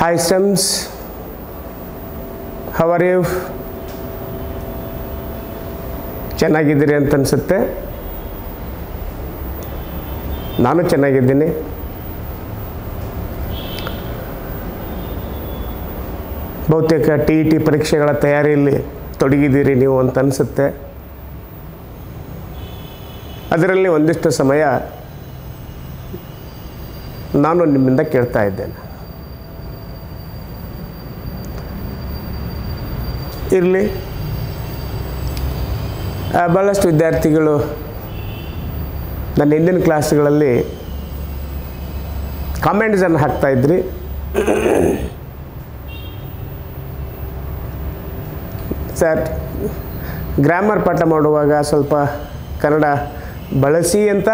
Hi Stems, how are you? ಚೆನ್ನಾಗಿದ್ದೀರಿ ಅಂತ ಅನಿಸುತ್ತೆ ನಾನು ಚೆನ್ನಾಗಿದ್ದೀನಿ ಬಹುತೇಕ ಟಿ ಇ ಟಿ ಪರೀಕ್ಷೆಗಳ ತಯಾರಿಯಲ್ಲಿ ತೊಡಗಿದ್ದೀರಿ ನೀವು ಅಂತ ಅನಿಸುತ್ತೆ ಅದರಲ್ಲಿ ಒಂದಿಷ್ಟು ಸಮಯ ನಾನು ನಿಮ್ಮಿಂದ ಕೇಳ್ತಾ ಇದ್ದೇನೆ ಇರಲಿ ಭಾಳಷ್ಟು ವಿದ್ಯಾರ್ಥಿಗಳು ನನ್ನ ಹಿಂದಿನ ಕ್ಲಾಸ್ಗಳಲ್ಲಿ ಕಾಮೆಂಟ್ಸನ್ನು ಹಾಕ್ತಾಯಿದ್ರಿ ಸರ್ ಗ್ರಾಮರ್ ಪಾಠ ಮಾಡುವಾಗ ಸ್ವಲ್ಪ ಕನ್ನಡ ಬಳಸಿ ಅಂತ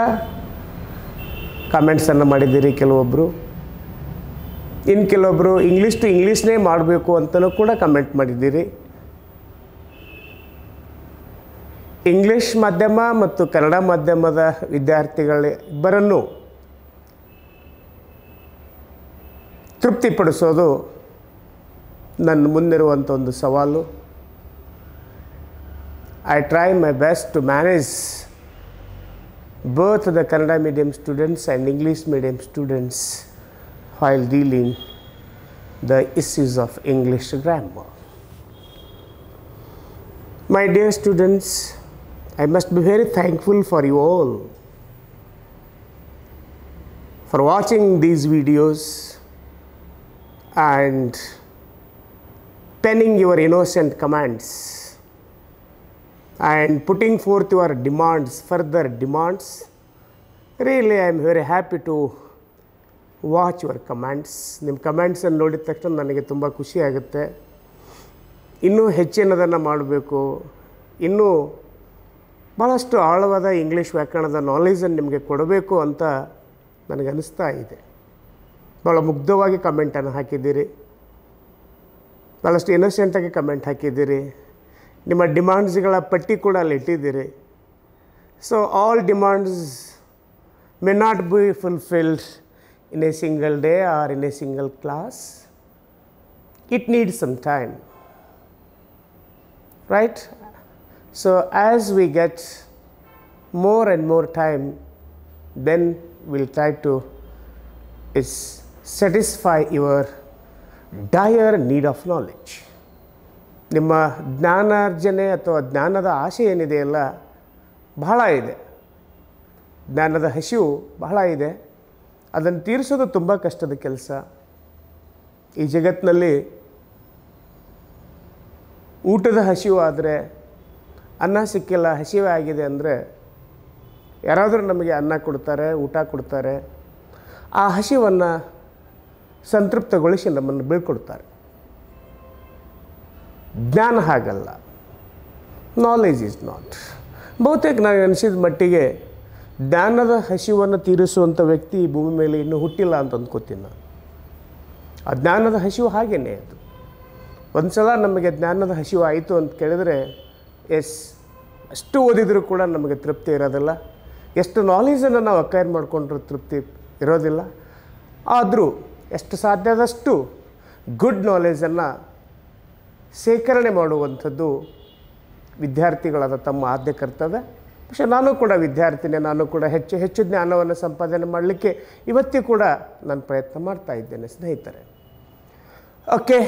ಕಾಮೆಂಟ್ಸನ್ನು ಮಾಡಿದ್ದೀರಿ ಕೆಲವೊಬ್ಬರು ಇನ್ನು ಕೆಲವೊಬ್ಬರು ಇಂಗ್ಲೀಷ್ ಟು ಇಂಗ್ಲೀಷ್ನೇ ಮಾಡಬೇಕು ಅಂತಲೂ ಕೂಡ ಕಮೆಂಟ್ ಮಾಡಿದ್ದೀರಿ ಇಂಗ್ಲೀಷ್ ಮಾಧ್ಯಮ ಮತ್ತು ಕನ್ನಡ ಮಾಧ್ಯಮದ ವಿದ್ಯಾರ್ಥಿಗಳ ಇಬ್ಬರನ್ನೂ ತೃಪ್ತಿಪಡಿಸೋದು ನನ್ನ ಮುಂದಿರುವಂಥ ಒಂದು ಸವಾಲು I try my best to manage both the Kannada medium students and English medium students while dealing the issues of English grammar my dear students I must be very thankful for you all for watching these videos and penning your innocent commands and putting forth your demands, further demands. Really, I am very happy to watch your comments ನಿಮ್ಮ ಕಮೆಂಟ್ಸನ್ನು ನೋಡಿದ ತಕ್ಷಣ ನನಗೆ ತುಂಬ ಖುಷಿಯಾಗುತ್ತೆ ಇನ್ನೂ ಹೆಚ್ಚಿನದನ್ನು ಮಾಡಬೇಕು ಇನ್ನೂ ಭಾಳಷ್ಟು ಆಳವಾದ ಇಂಗ್ಲೀಷ್ ವ್ಯಾಕರಣದ ನಾಲೆಜನ್ನು ನಿಮಗೆ ಕೊಡಬೇಕು ಅಂತ ನನಗನ್ನಿಸ್ತಾ ಇದೆ ಭಾಳ ಮುಗ್ಧವಾಗಿ ಕಮೆಂಟನ್ನು ಹಾಕಿದ್ದೀರಿ ಭಾಳಷ್ಟು ಇನ್ನೋಸೆಂಟಾಗಿ ಕಮೆಂಟ್ ಹಾಕಿದ್ದೀರಿ ನಿಮ್ಮ ಡಿಮಾಂಡ್ಸ್ಗಳ ಪಟ್ಟಿ ಕೂಡ ಅಲ್ಲಿ ಇಟ್ಟಿದ್ದೀರಿ so all demands may not be fulfilled in a single day or in a single class it needs some time right So, as we get more and more time, then will try try to is satisfy your dire need of knowledge ನಿಮ್ಮ ಜ್ಞಾನಾರ್ಜನೆ ಅಥವಾ ಜ್ಞಾನದ ಆಶೆ ಏನಿದೆಯಲ್ಲ ಬಹಳ ಇದೆ ಜ್ಞಾನದ ಹಸಿವು ಬಹಳ ಇದೆ ಅದನ್ನು ತೀರಿಸೋದು ತುಂಬ ಕಷ್ಟದ ಕೆಲಸ ಈ ಜಗತ್ತಿನಲ್ಲಿ ಊಟದ ಹಸಿವು ಆದರೆ ಅನ್ನ ಸಿಕ್ಕಿಲ್ಲ ಹಸಿವೆ ಆಗಿದೆ ಅಂದರೆ ಯಾರಾದರೂ ನಮಗೆ ಅನ್ನ ಕೊಡ್ತಾರೆ ಊಟ ಕೊಡ್ತಾರೆ ಆ ಹಸಿವನ್ನು ಸಂತೃಪ್ತಗೊಳಿಸಿ ನಮ್ಮನ್ನು ಬೀಳ್ಕೊಡ್ತಾರೆ ಜ್ಞಾನ ಹಾಗಲ್ಲ ನಾಲೆಜ್ ಈಸ್ ನಾಟ್ ಬಹುತೇಕ ನಾನು ಅನಿಸಿದ ಮಟ್ಟಿಗೆ ಜ್ಞಾನದ ಹಸಿವನ್ನು ತೀರಿಸುವಂಥ ವ್ಯಕ್ತಿ ಈ ಭೂಮಿ ಮೇಲೆ ಇನ್ನೂ ಹುಟ್ಟಿಲ್ಲ ಅಂತ ಅಂದ್ಕೋತೀನಿ ನಾನು ಆ ಜ್ಞಾನದ ಹಸಿವು ಹಾಗೇನೆ ಅದು ಒಂದು ಸಲ ನಮಗೆ ಜ್ಞಾನದ ಹಸಿವು ಆಯಿತು ಅಂತ ಕೇಳಿದರೆ ಎಸ್ ಅಷ್ಟು ಓದಿದರೂ ಕೂಡ ನಮಗೆ ತೃಪ್ತಿ ಇರೋದಿಲ್ಲ ಎಷ್ಟು ನಾಲೆಜನ್ನು ನಾವು ಅಕ್ವೈರ್ ಮಾಡಿಕೊಂಡ್ರೂ ತೃಪ್ತಿ ಇರೋದಿಲ್ಲ ಆದರೂ ಎಷ್ಟು ಸಾಧ್ಯದಷ್ಟು ಗುಡ್ ನಾಲೆಜನ್ನು ಶೇಖರಣೆ ಮಾಡುವಂಥದ್ದು ವಿದ್ಯಾರ್ಥಿಗಳಾದ ತಮ್ಮ ಆದ್ಯ ಕರ್ತವ್ಯ ಪಕ್ಷ ನಾನು ಕೂಡ ವಿದ್ಯಾರ್ಥಿನೇ ನಾನು ಕೂಡ ಹೆಚ್ಚು ಹೆಚ್ಚು ಜ್ಞಾನವನ್ನು ಸಂಪಾದನೆ ಮಾಡಲಿಕ್ಕೆ ಇವತ್ತಿಗೂ ಕೂಡ ನಾನು ಪ್ರಯತ್ನ ಮಾಡ್ತಾ ಇದ್ದೇನೆ ಸ್ನೇಹಿತರೆ okay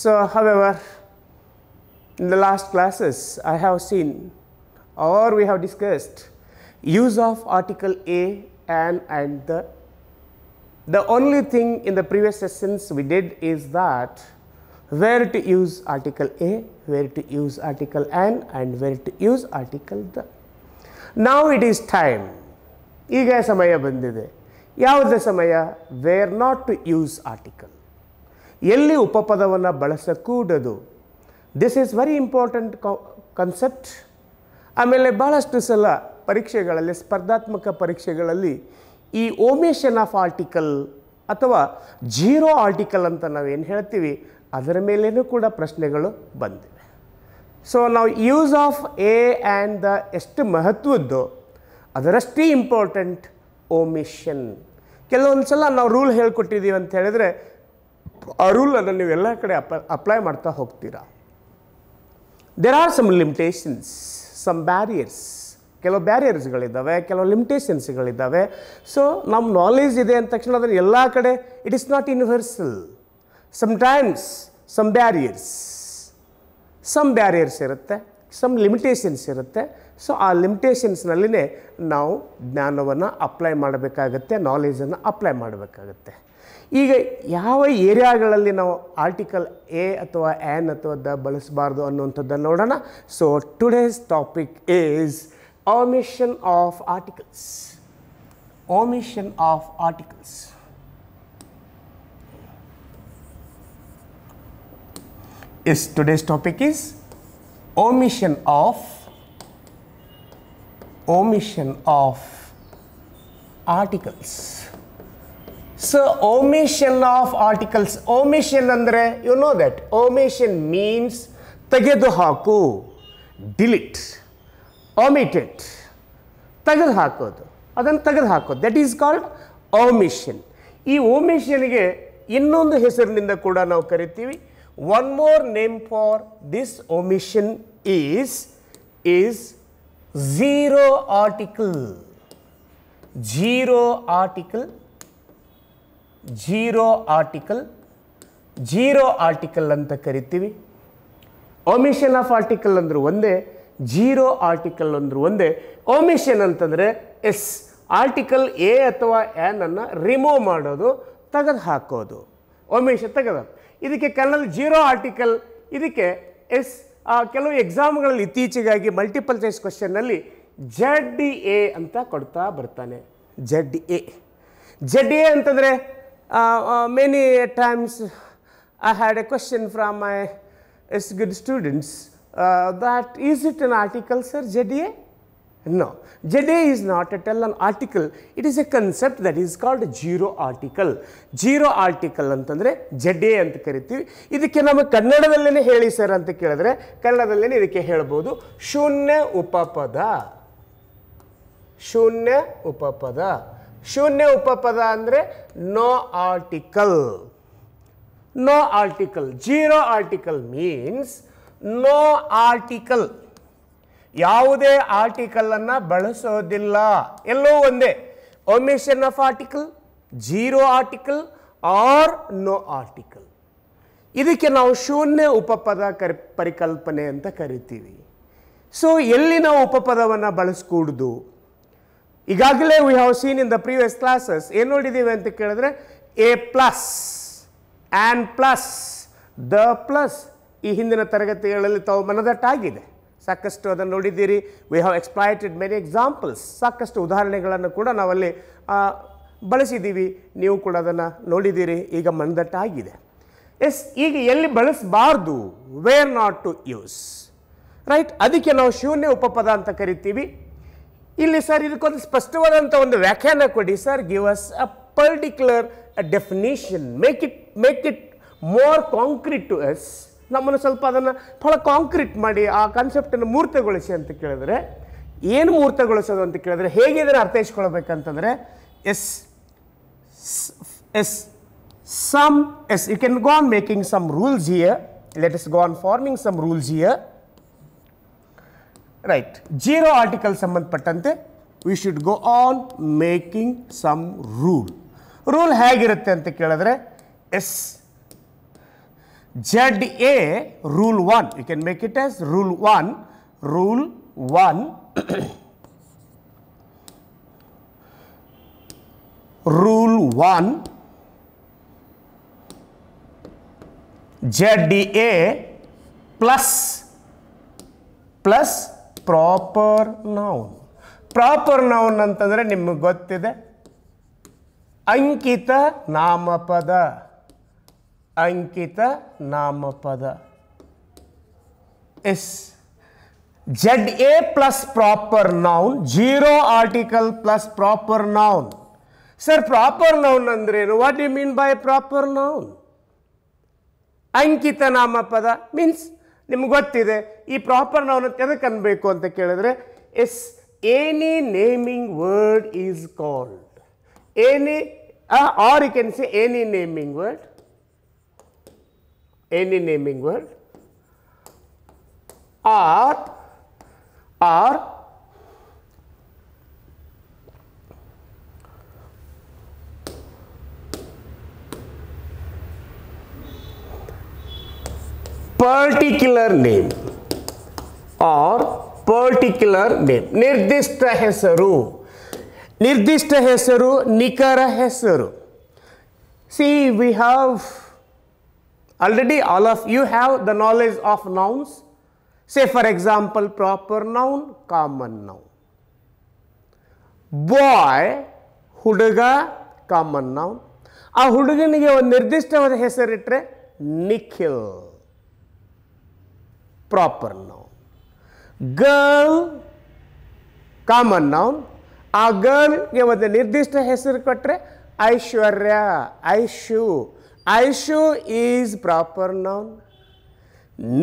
so however In the last classes, I have seen or we have discussed use of article A and and the. The only thing in the previous sessions we did is that where to use article A, where to use article an, and where to use article the. Now it is time. ಈಗ ಸಮಯ ಬಂದಿದೆ ಯಾವುದೇ ಸಮಯ where not to use article ಎಲ್ಲಿ ಉಪಪದವನ್ನು ಬಳಸಕೂಡದು this is very important concept ಆಮೇಲೆ ಭಾಳಷ್ಟು ಸಲ ಪರೀಕ್ಷೆಗಳಲ್ಲಿ ಸ್ಪರ್ಧಾತ್ಮಕ ಪರೀಕ್ಷೆಗಳಲ್ಲಿ ಈ ಓಮೇಷನ್ ಆಫ್ ಆರ್ಟಿಕಲ್ ಅಥವಾ ಜೀರೋ ಆರ್ಟಿಕಲ್ ಅಂತ ನಾವೇನು ಹೇಳ್ತೀವಿ ಅದರ ಮೇಲೇನೂ ಕೂಡ ಪ್ರಶ್ನೆಗಳು ಬಂದಿವೆ ಸೊ ನಾವು use of a and the ಎಷ್ಟು ಮಹತ್ವದ್ದು ಅದರಷ್ಟೇ ಇಂಪಾರ್ಟೆಂಟ್ ಓಮಿಷನ್ ಕೆಲವೊಂದು ಸಲ ನಾವು ರೂಲ್ ಹೇಳ್ಕೊಟ್ಟಿದ್ದೀವಿ ಅಂತ ಹೇಳಿದರೆ ಆ ರೂಲನ್ನು ಎಲ್ಲ ಕಡೆ ಅಪ್ ಅಪ್ಲೈ ಮಾಡ್ತಾ ಹೋಗ್ತೀರಾ there are some limitations some barriers ಕೆಲವು ಬ್ಯಾರಿಯರ್ಸ್ಗಳಿದ್ದಾವೆ ಕೆಲವು ಲಿಮಿಟೇಷನ್ಸ್ಗಳಿದ್ದಾವೆ ಸೊ ನಮ್ಮ ನಾಲೆಜ್ ಇದೆ ಅಂದ ತಕ್ಷಣ ಅದನ್ನು ಎಲ್ಲ ಕಡೆ it is not universal sometimes some barriers some barriers ಇರುತ್ತೆ ಸಮ್ ಲಿಮಿಟೇಷನ್ಸ್ ಇರುತ್ತೆ ಸೊ ಆ ಲಿಮಿಟೇಷನ್ಸ್ನಲ್ಲಿನೇ ನಾವು ಜ್ಞಾನವನ್ನು ಅಪ್ಲೈ ಮಾಡಬೇಕಾಗತ್ತೆ ನಾಲೆಜನ್ನು ಅಪ್ಲೈ ಮಾಡಬೇಕಾಗತ್ತೆ ಈಗ ಯಾವ ಏರಿಯಾಗಳಲ್ಲಿ ನಾವು ಆರ್ಟಿಕಲ್ ಎ ಅಥವಾ ಆ್ಯನ್ ಅಥವಾ ದ ಬಳಸಬಾರ್ದು ಅನ್ನುವಂಥದ್ದನ್ನು ನೋಡೋಣ so today's topic is omission of articles omission of articles yes today's topic is omission of omission of articles so omission of articles omission ಅಂದರೆ you know that omission means ತೆಗೆದುಹಾಕು delete omitted ತೆಗೆದುಹಾಕೋದು ಅದನ್ನು ತೆಗೆದುಹಾಕೋದು that is called omission ಈ ಓಮಿಷನ್ಗೆ ಇನ್ನೊಂದು ಹೆಸರಿನಿಂದ ಕೂಡ ನಾವು ಕರಿತೀವಿ one more name for this omission is is zero article zero article zero article zero article ಅಂತ ಕರಿತೀವಿ ಒಮಿಷನ್ ಆಫ್ ಆರ್ಟಿಕಲ್ ಅಂದರೂ ಒಂದೇ ಜೀರೋ ಆರ್ಟಿಕಲ್ ಅಂದರೂ ಒಂದೇ ಒಮಿಷನ್ ಅಂತಂದರೆ ಎಸ್ ಆರ್ಟಿಕಲ್ ಎ ಅಥವಾ ಎನನ್ನು ರಿಮೂವ್ ಮಾಡೋದು ತೆಗೆದು ಹಾಕೋದು ಒಮಿಷನ್ ತೆಗೆದು ಇದಕ್ಕೆ ಕನ್ನಡ ಜೀರೋ ಆರ್ಟಿಕಲ್ ಇದಕ್ಕೆ ಎಸ್ ಕೆಲವು ಎಕ್ಸಾಮ್ಗಳಲ್ಲಿ ಇತ್ತೀಚೆಗಾಗಿ ಮಲ್ಟಿಪಲ್ ಚಾಯ್ಸ್ ಕ್ವಶನ್ನಲ್ಲಿ ಜಡ್ ಎ ಅಂತ ಕೊಡ್ತಾ ಬರ್ತಾನೆ ಜಡ್ ಎ ಜಡ್ ಎ ಅಂತಂದರೆ uh, uh, many times I had a question from my good students uh, that is it an article sir JDA? No, JDA is not a tell an article, it is a concept that is called zero article. Zero article antandre JDA anth kariti. Idhi ke nama kannada dalene heli sir anth kiradre, kannada dalene idhi ke hel bodu, shunya upapada. Shunya upapada. Shunya upapada. ಶೂನ್ಯ ಉಪಪದ ಅಂದರೆ no article no article zero article means no article ಯಾವುದೇ ಆರ್ಟಿಕಲನ್ನು ಬಳಸೋದಿಲ್ಲ ಎಲ್ಲೋ ಒಂದೇ omission of article zero article or no article ಇದಕ್ಕೆ ನಾವು ಶೂನ್ಯ ಉಪಪದ ಕರಿ ಪರಿಕಲ್ಪನೆ ಅಂತ ಕರಿತೀವಿ ಸೊ ಎಲ್ಲಿ ನಾವು ಉಪಪದವನ್ನು ಬಳಸ್ಕೂಡ್ದು ಈಗಾಗಲೇ we have seen in the previous classes ಏನು ನೋಡಿದ್ದೀವಿ ಅಂತ ಕೇಳಿದ್ರೆ a plus and plus the plus ಈ ಹಿಂದಿನ ತರಗತಿಗಳಲ್ಲಿ ತಾವು ಮನದಟ್ಟಾಗಿದೆ ಸಾಕಷ್ಟು ಅದನ್ನು ನೋಡಿದ್ದೀರಿ we have exploited many examples ಸಾಕಷ್ಟು ಉದಾಹರಣೆಗಳನ್ನು ಕೂಡ ನಾವಲ್ಲಿ ಬಳಸಿದ್ದೀವಿ ನೀವು ಕೂಡ ಅದನ್ನು ನೋಡಿದ್ದೀರಿ ಈಗ ಮನದಟ್ಟಾಗಿದೆ ಎಸ್ ಈಗ ಎಲ್ಲಿ ಬಳಸಬಾರ್ದು where not to use right ಅದಕ್ಕೆ ನಾವು ಶೂನ್ಯ ಉಪಪದ ಅಂತ ಕರಿತೀವಿ ಇಲ್ಲಿ ಸರ್ ಇದಕ್ಕೊಂದು ಸ್ಪಷ್ಟವಾದಂಥ ಒಂದು ವ್ಯಾಖ್ಯಾನ ಕೊಡಿ sir give us a particular definition make it make it more concrete to us ನಮ್ಮನ್ನು ಸ್ವಲ್ಪ ಅದನ್ನು ಭಾಳ ಕಾಂಕ್ರೀಟ್ ಮಾಡಿ ಆ ಕಾನ್ಸೆಪ್ಟನ್ನು ಮೂರ್ತಗೊಳಿಸಿ ಅಂತ ಕೇಳಿದ್ರೆ ಏನು ಮೂರ್ತಗೊಳಿಸೋದು ಅಂತ ಕೇಳಿದ್ರೆ ಹೇಗೆ ಇದನ್ನು ಅರ್ಥೈಸ್ಕೊಳ್ಬೇಕಂತಂದರೆ yes yes some yes you can on making some rules here let us on forming some rules here right zero article ಸಂಬಂಧಪಟ್ಟಂತೆ we should go on making some rule rule ಹೇಗಿರುತ್ತೆ ಅಂತ ಕೇಳಿದ್ರೆ yes Z A rule one you can make it yes rule one rule one rule one Z A plus plus proper noun proper noun ಅಂತಂದರೆ ನಿಮಗೆ ಗೊತ್ತಿದೆ ಅಂಕಿತ ನಾಮಪದ ಅಂಕಿತ ನಾಮಪದ S Z A plus proper noun zero article plus proper noun sir proper noun ಅಂದ್ರೇನು what you mean by proper noun ಅಂಕಿತ ನಾಮಪದ ಮೀನ್ಸ್ ನಿಮ್ಗೆ ಗೊತ್ತಿದೆ ಈ ಪ್ರಾಪರ್ ನೌನ್ ಎದಕ್ಕೆ ಅನ್ಬೇಕು ಅಂತ ಕೇಳಿದ್ರೆ yes any naming word is called any or you can see any naming word any naming word or or particular name or particular name निर्दिष्ट हूँ निर्दिष्ट हूँ निखर हूँ see we have already all of you have the knowledge of nouns say for example proper noun common noun boy हुड़ग common noun आ हुड़गन निर्दिष्ट हेसरीट्रे Nikhil proper noun. Girl common noun ಆ ಗರ್ಲ್ಗೆ ಒಂದು ನಿರ್ದಿಷ್ಟ ಹೆಸರು ಕೊಟ್ಟರೆ Aishwarya Aishu Aishu is proper noun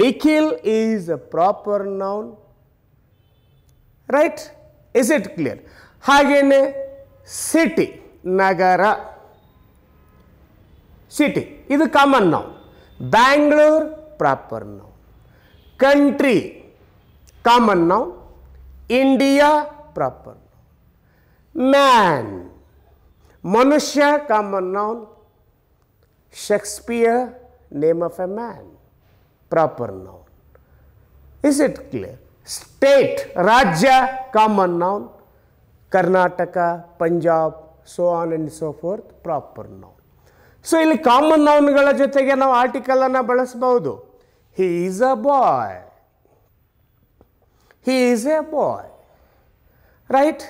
Nikhil is a proper noun right is it clear ಹಾಗೇನೆ ಸಿಟಿ ನಗರ ಸಿಟಿ ಇದು common noun Bangalore proper noun country common noun india proper noun man manushya common noun shakespeare name of a man proper noun is it clear state rajya common noun karnataka punjab so on and so forth proper noun So, so ಇಲ್ಲಿ common ನೌನ್ಗಳ ಜೊತೆಗೆ ನಾವು ಆರ್ಟಿಕಲನ್ನು ಬಳಸ್ಬೋದು He is a boy. He is a boy. Right?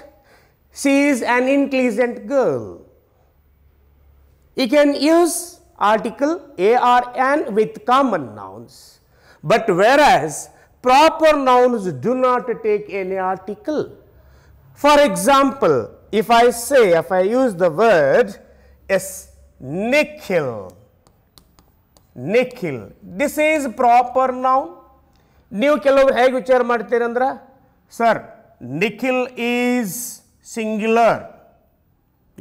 She is an intelligent girl. You can use article a, r, n with common nouns. But whereas proper nouns do not take any article. For example, if I say, if I use the word, a yes, nickel, Nikhil this is proper noun ನೀವು ಕೆಲವರು ಹೇಗೆ ವಿಚಾರ ಮಾಡ್ತೀರಂದ್ರೆ sir Nikhil is singular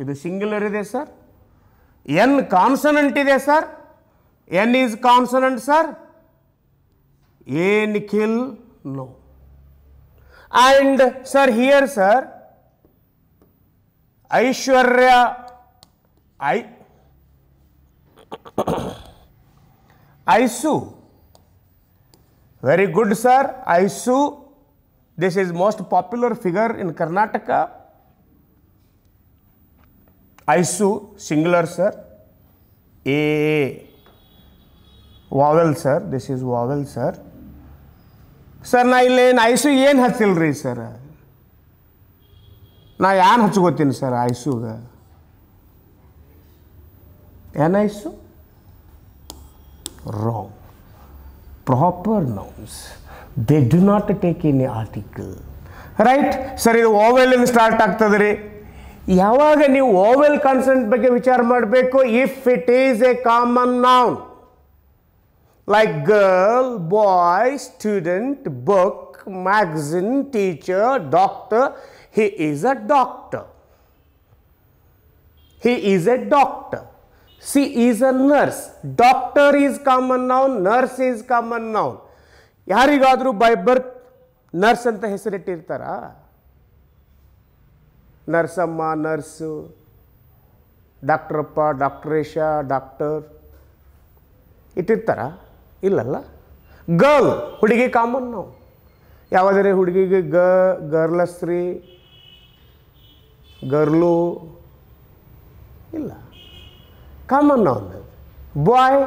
ಇದು singular ಇದೆ sir N consonant ಇದೆ sir N is consonant sir a Nikhil no and sir here sir Aishwarya ಐ ISU. Very good, sir. ISU. This is most popular figure in Karnataka. ISU, singular, sir. A. Vowel sir this is vowel sir sir ನಾ ಇಲ್ಲೇನು ice ಏನು ಹಚ್ಚಿಲ್ಲ ರೀ sir ನಾ ಏನು ಹಚ್ಕೋತೀನಿ sir ಐಸುಗೆ ಏನು ಐಸು wrong. Proper nouns, they do not take any article. Right ಸರಿ ಇದು ಓವೆಲಿಂದ ಸ್ಟಾರ್ಟ್ ಆಗ್ತದೆ ರೀ ಯಾವಾಗ ನೀವು ಓವೆಲ್ ಕನ್ಸೆಂಟ್ ಬಗ್ಗೆ ವಿಚಾರ ಮಾಡಬೇಕು if it is a common noun like girl boy student book magazine teacher doctor he is a doctor he is a doctor She is a nurse. Doctor is common noun, nurse is common noun. ಯಾರಿಗಾದರೂ by birth nurse ಅಂತ ಹೆಸರಿಟ್ಟಿರ್ತಾರ ನರ್ಸಮ್ಮ nurse ಡಾಕ್ಟ್ರಪ್ಪ ಡಾಕ್ಟ್ರೇಶ doctor ಇಟ್ಟಿರ್ತಾರ ಇಲ್ಲಲ್ಲ girl ಹುಡುಗಿ common ನಾವು ಯಾವುದೇ ಹುಡುಗಿಗೆ ಗ ಗರ್ಲಸ್ರಿ ಗರ್ಲು ಇಲ್ಲ ಕಾಮನ್ ನೌನ್ ಬಾಯ್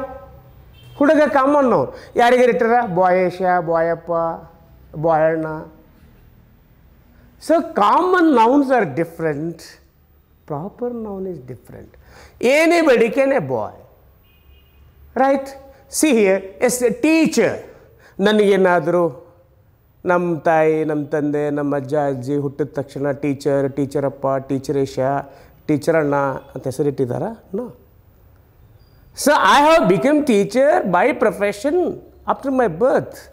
ಹುಡುಗ ಕಾಮನ್ ನೌನ್ ಯಾರಿಗಾರ ಇಟ್ಟಾರ ಬಾಯೇಶ ಬಾಯಪ್ಪ ಬಾಯಣ್ಣ so common nouns are different proper noun is different ಏನೇ ಬೇಡಿಕೆನೆ boy right see yes teacher ನನಗೇನಾದರೂ ನಮ್ಮ ತಾಯಿ ನಮ್ಮ ತಂದೆ ನಮ್ಮ ಅಜ್ಜ ಅಜ್ಜಿ ಹುಟ್ಟಿದ ತಕ್ಷಣ ಟೀಚರ್ ಟೀಚರಪ್ಪ ಟೀಚರ್ ಟೀಚರೇಶ ಟೀಚರಣ್ಣ ಅಂತ ಹೆಸರಿಟ್ಟಿದ್ದಾರಾ no So I have become teacher by profession after my birth.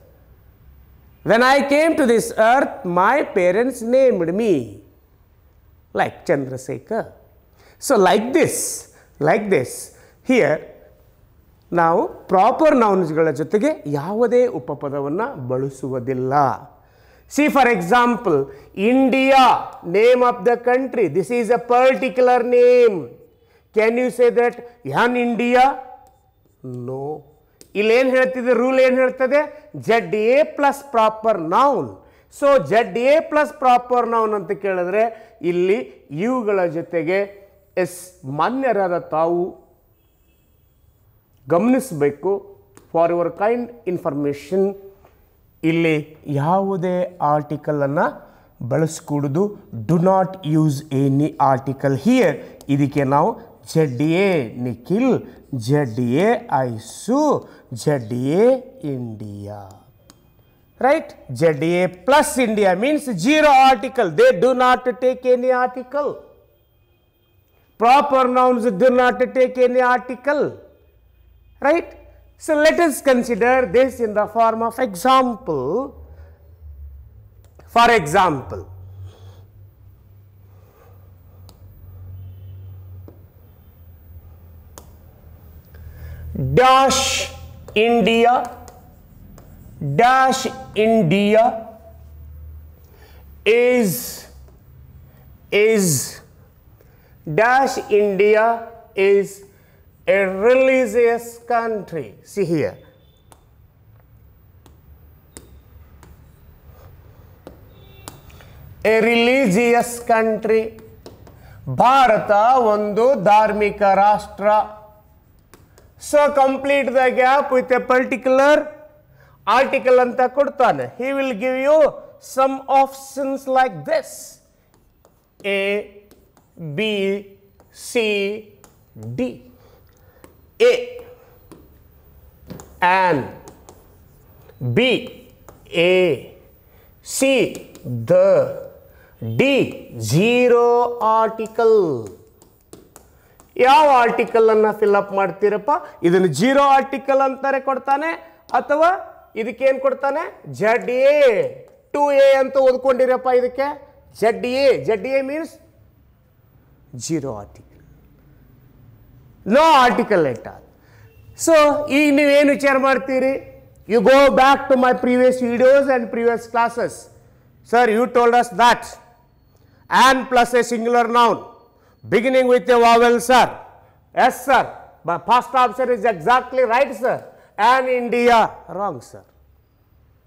When I came to this earth, my parents named me like Chandrasekhar. So like this, like this, here, now proper nouns gala jutthuge yavade upapadavanna balusuvadilla. See for example, India, name of the country, this is a particular name. Can you say that an India no ಇಲ್ಲಿ ಇಲ್ಲೇನು ಹೇಳ್ತಿದೆ rule ಏನು ಹೇಳ್ತದೆ Z A plus proper noun so Z A plus proper noun ಅಂತ ಕೇಳಿದ್ರೆ ಇಲ್ಲಿ ಇವುಗಳ ಜೊತೆಗೆ ಎಸ್ ಮಾನ್ಯರಾದ ತಾವು ಗಮನಿಸಬೇಕು ಫಾರ್ ಯುವರ್ ಕೈಂಡ್ ಇನ್ಫಾರ್ಮೇಷನ್ ಇಲ್ಲಿ ಯಾವುದೇ ಆರ್ಟಿಕಲನ್ನು ಬಳಸ್ಕೂಡುದು do not use any article here ಇದಕ್ಕೆ ನಾವು ZDA निखिल ZDA आइसु ZDA India right ZDA plus India means zero article they do not take any article proper nouns do not take any article right so let us consider this in the form of example for example dash India dash India is is dash India is a religious country see here a religious country Bharat ಒಂದು धार्मिक ರಾಷ್ಟ್ರ So complete the gap with a particular article ಅಂತ ಕೊಡ್ತಾನೆ he will give you some options like this a b c d a and b a c the d zero article ಯಾವ article ಆರ್ಟಿಕಲನ್ನು fill up ಮಾಡ್ತೀರಪ್ಪ ಇದನ್ನು zero article ಅಂತಾರೆ ಕೊಡ್ತಾನೆ ಅಥವಾ ಏನ್ ಕೊಡ್ತಾನೆ ಜಡ್ ಎ ಟು ಎ ಅಂತ ಓದ್ಕೊಂಡಿರಪ್ಪ ಇದಕ್ಕೆ Z A Z A means zero article no article at all so ಈಗ ನೀವು ಏನು ವಿಚಾರ ಮಾಡ್ತೀರಿ you go back to my previous videos and previous classes sir you told us that an plus a singular noun beginning with a vowel sir. Yes sir, my first answer is exactly right sir and India wrong sir.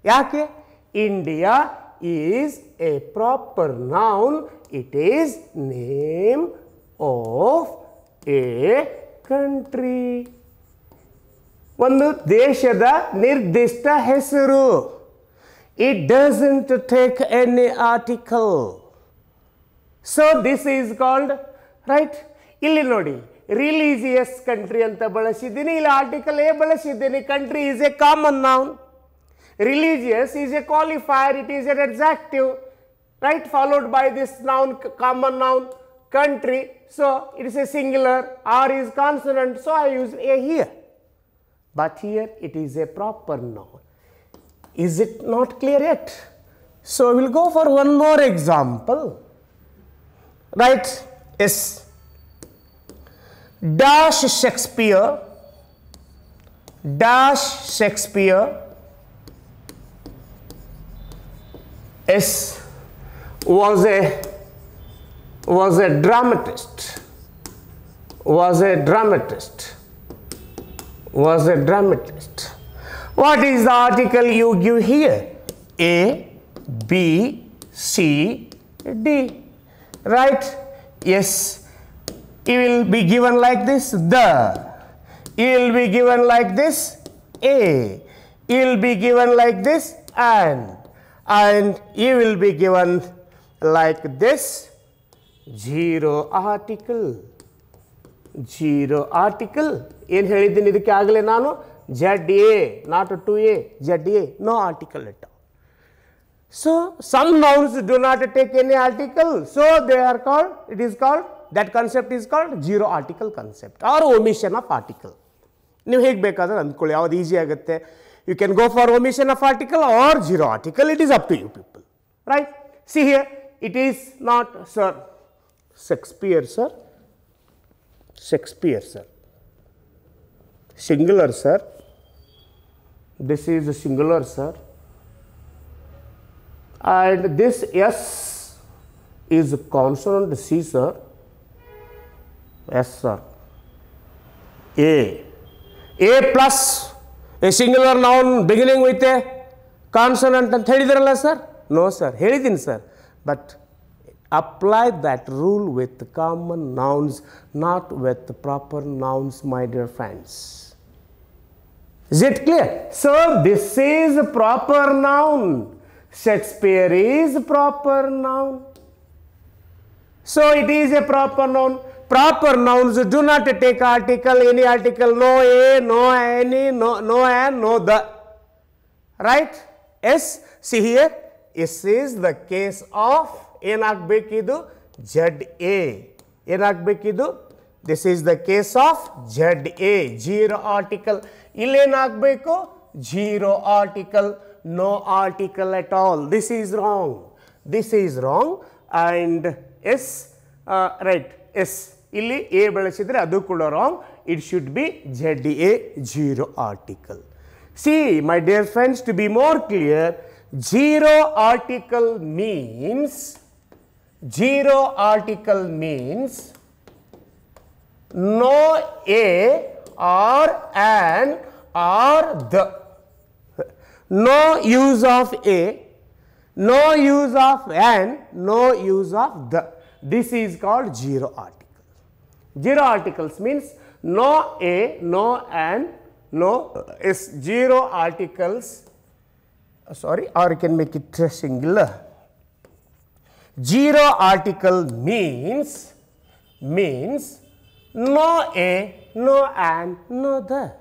Yake? India is a proper noun, it is name of a country. ಒಂದು ದೇಶದ ನಿರ್ದಿಷ್ಟ ಹೆಸರು it doesn't take any article so this is called right ಇಲ್ಲಿ ನೋಡಿ religious country ಅಂತ ಬಳಸಿದ್ದೀನಿ ಇಲ್ಲಿ article a ಬಳಸಿದ್ದೀನಿ country is a common noun religious is a qualifier it is an adjective right followed by this noun common noun country so it is a singular r is consonant so i use a here but here it is a proper noun is it not clear yet so we'll go for one more example right is dash Shakespeare dash Shakespeare is was a was a dramatist was a dramatist was a dramatist what is the article you give here a b c d right Yes, it will be given like this, the. It will be given like this, a. It will be given like this, and. And it will be given like this, zero article. zero article ಏನು ಹೇಳಿದ್ದೀನಿ ಇದಕ್ಕೆ ಆಗಲೇ ನಾನು Z A not to a Z A no article ಇಟ್ಟು So, some nouns do not take any article. So, they are called, it is called, that concept is called zero article concept or omission of article. ನೀವು ಹೇಗೆ ಬೇಕಾದ್ರೆ ಅಂದ್ಕೊಳ್ಳಿ ಯಾವ್ದು easy ಆಗುತ್ತೆ you can go for omission of article or zero article it is up to you people right see here it is not sir Shakespeare sir Shakespeare sir singular sir this is singular sir and this S is consonant C sir, S sir, A, A plus a singular noun beginning with a consonant letter, ಹೇಳಿದ್ರಲ್ಲ sir, no sir, ಹೇಳಿದ್ದೀನಿ sir. But apply that rule with common nouns not with proper nouns my dear friends is it clear sir? this is a proper noun Shakespeare is proper noun. So it is a proper noun. Proper nouns do not take article, any article, no a, no any, no, no an, no the. Right? Yes. See here, this is the case of ಏನಾಗಬೇಕಿದು ZA. A This is the case of of Z zero article. Article ಇಲ್ಲೇನಾಗಬೇಕು zero article no article at all. This is wrong. This is wrong. And S, uh, right, S. Illi A balasidra adu kuda wrong. It should be ZA zero article. See, my dear friends, to be more clear, zero article means, zero article means no a, r, and r the no use of a, no use of an, no use of the. This is called zero article. Zero articles means no a, no an, no is zero articles. Sorry, or you can make it singular. Zero article means means no a, no an, no the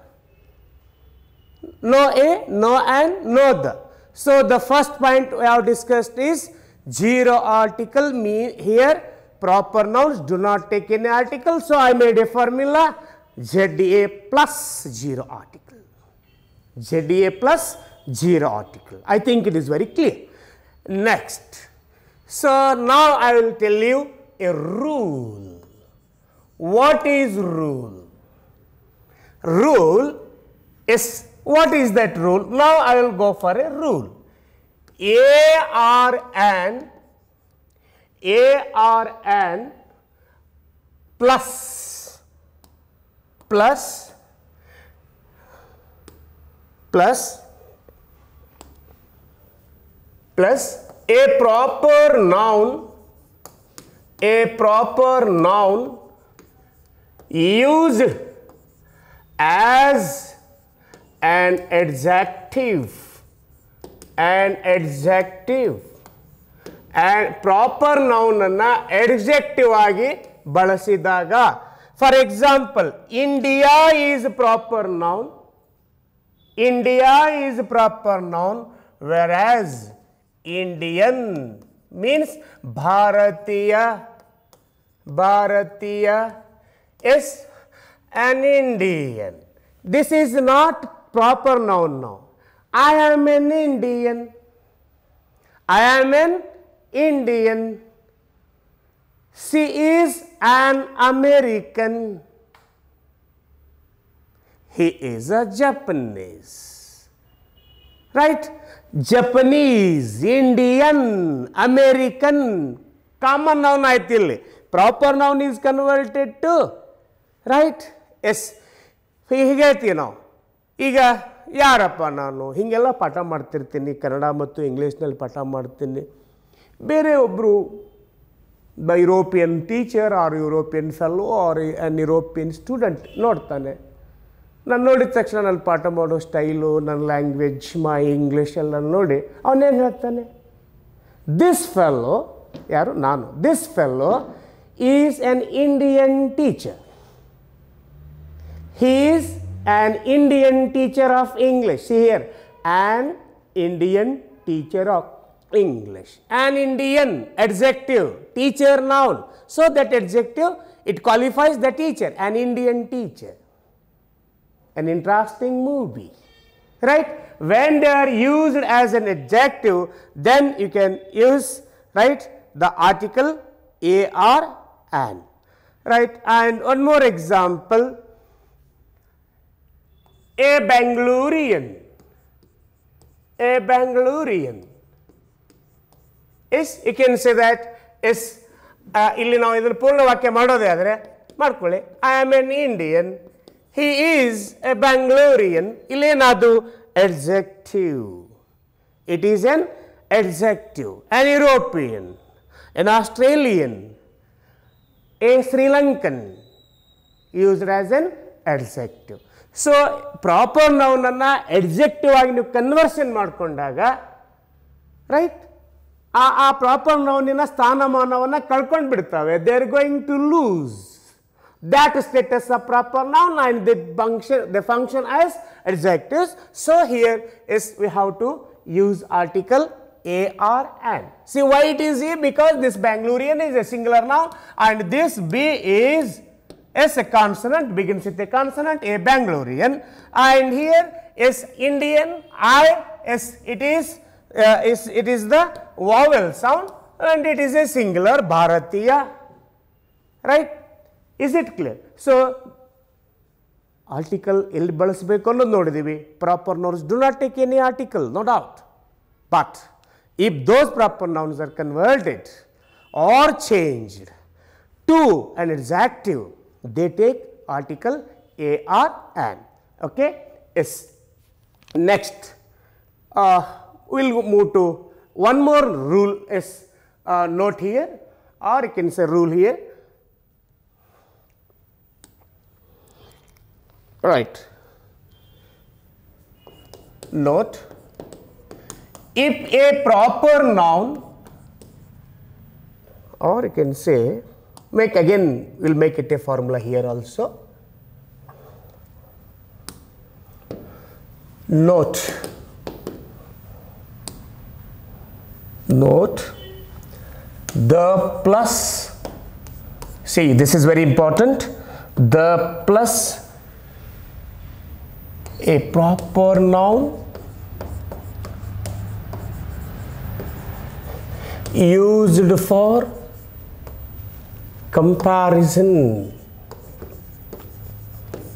no A, no AND, no THE. So, the first point we have discussed is zero article mean here proper nouns do not take any article. So, I made a formula ZDA plus zero article, ZDA plus zero article. I think it is very clear. Next, so now I will tell you a rule. What is rule? Rule is what is that rule? Now I will go for a rule. A R N A R N plus plus plus plus a proper noun a proper noun used as an adjective an adjective and proper noun ಅನ್ನು adjective ಆಗಿ ಬಳಸಿದಾಗ for example india is proper noun india is proper noun whereas indian means bharatiya bharatiya is an indian this is not proper noun now. I am an Indian. I am an Indian. She is an American. He is a Japanese. Right? Japanese, Indian, American, common noun aithilli. Proper noun is converted to, right? Yes. get you know. ಈಗ ಯಾರಪ್ಪ ನಾನು ಹೀಗೆಲ್ಲ ಪಾಠ ಮಾಡ್ತಿರ್ತೀನಿ ಕನ್ನಡ ಮತ್ತು ಇಂಗ್ಲೀಷ್ನಲ್ಲಿ ಪಾಠ ಮಾಡ್ತೀನಿ ಬೇರೆ ಒಬ್ಬರು ಬ European teacher or European fellow or an European student ನೋಡ್ತಾನೆ ನಾನು ನೋಡಿದ ತಕ್ಷಣ ನಾನು ಪಾಠ ಮಾಡೋ ಸ್ಟೈಲು ನನ್ನ ಲ್ಯಾಂಗ್ವೇಜ್ ಮೈ ಇಂಗ್ಲೀಷ್ ಎಲ್ಲ ನೋಡಿ ಅವನೇನು ಹೇಳ್ತಾನೆ ದಿಸ್ ಫೆಲ್ಲೋ ಯಾರು ನಾನು this fellow is an Indian teacher he is an Indian teacher of English. See here, an Indian teacher of English. An Indian adjective, teacher noun. So that adjective, it qualifies the teacher, an Indian teacher. An interesting movie, right? When they are used as an adjective, then you can use, right, the article AR an, right? And one more example, a Bangalorean, a Bangalorean. Yes, you can say that. Yes, Illinois, the Pulla Vaka Mada the other. I am an Indian. He is a Bangalorean. Ilenadu adjective. It is an executive. An European, an Australian, a Sri Lankan, used as an executive. So proper ನೌನನ್ನು adjective ಆಗಿ ನೀವು conversion ಮಾಡಿಕೊಂಡಾಗ right ಆ ಆ proper ನೌನಿನ ಸ್ಥಾನಮಾನವನ್ನು ಕಳ್ಕೊಂಡು ಬಿಡ್ತವೆ they are going to lose that status a proper noun and the function the function as adjectives so here is we have to use article A, R and. See why it is A because this Bangalorean is a singular noun and this B is S a consonant begins with a consonant, a Bangalorean, and here S Indian, I S it is, uh, is it is the vowel sound and it is a singular Bharatiya, right? Is it clear? So, article ill balasbekolo nodidivi, proper nouns do not take any article, no doubt. But if those proper nouns are converted or changed to an adjective, they take article a, r, n. okay. Yes. Next, uh, we will move to one more rule is uh, note here or you can say rule here. Right. Note, if a proper noun or you can say make again we will make it a formula here also. Note, note the plus, see this is very important, the plus a proper noun used for comparison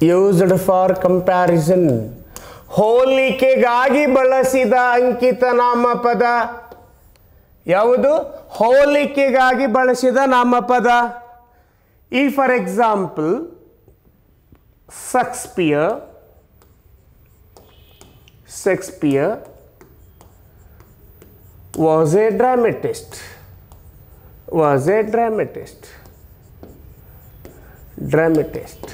used for comparison ಹೋಲಿಕೆಗಾಗಿ ಬಳಸಿದ ಅಂಕಿತ ನಾಮಪದ ಯಾವುದು ಹೋಲಿಕೆಗಾಗಿ ಬಳಸಿದ ನಾಮಪದ ಈ for example Shakespeare Shakespeare was a dramatist was a dramatist dramatist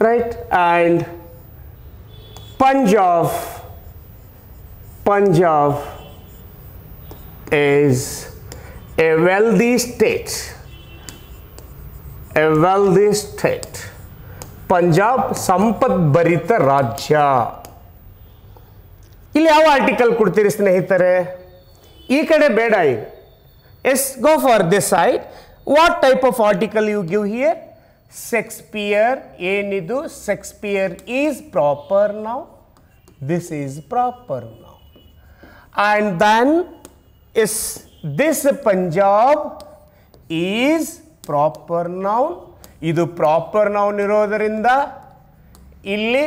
right and punjab punjab is a wealthy state a wealthy state punjab sampat bharita rajya ಇಲ್ಲಿ ಯಾವ ಆರ್ಟಿಕಲ್ ಕೊಡ್ತೀರಿ ಸ್ನೇಹಿತರೆ ಈ ಕಡೆ ಬೇಡ ಈಗ yes go for this side What type of article you give here? Shakespeare enidu Shakespeare is proper noun. This is proper noun. And then is this Punjab is proper noun. ಇದು proper noun ಇರೋದರಿಂದ ಇಲ್ಲಿ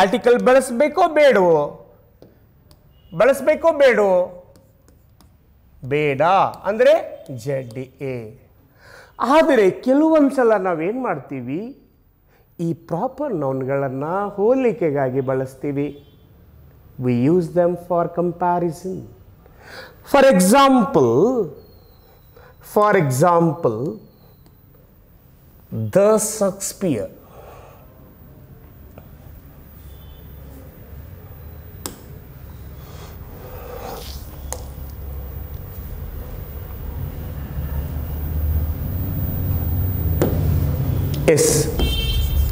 article ಬಳಸಬೇಕೋ ಬೇಡವೋ ಬಳಸಬೇಕೋ ಬೇಡವೋ ಬೇಡ ಅಂದರೆ ಜಡ್ A ಆದರೆ ಕೆಲವೊಂದ್ಸಲ ನಾವೇನು ಮಾಡ್ತೀವಿ ಈ ಪ್ರಾಪರ್ ನೌನ್ಗಳನ್ನು ಹೋಲಿಕೆಗಾಗಿ ಬಳಸ್ತೀವಿ we use them for comparison for example for example the Shakespeare is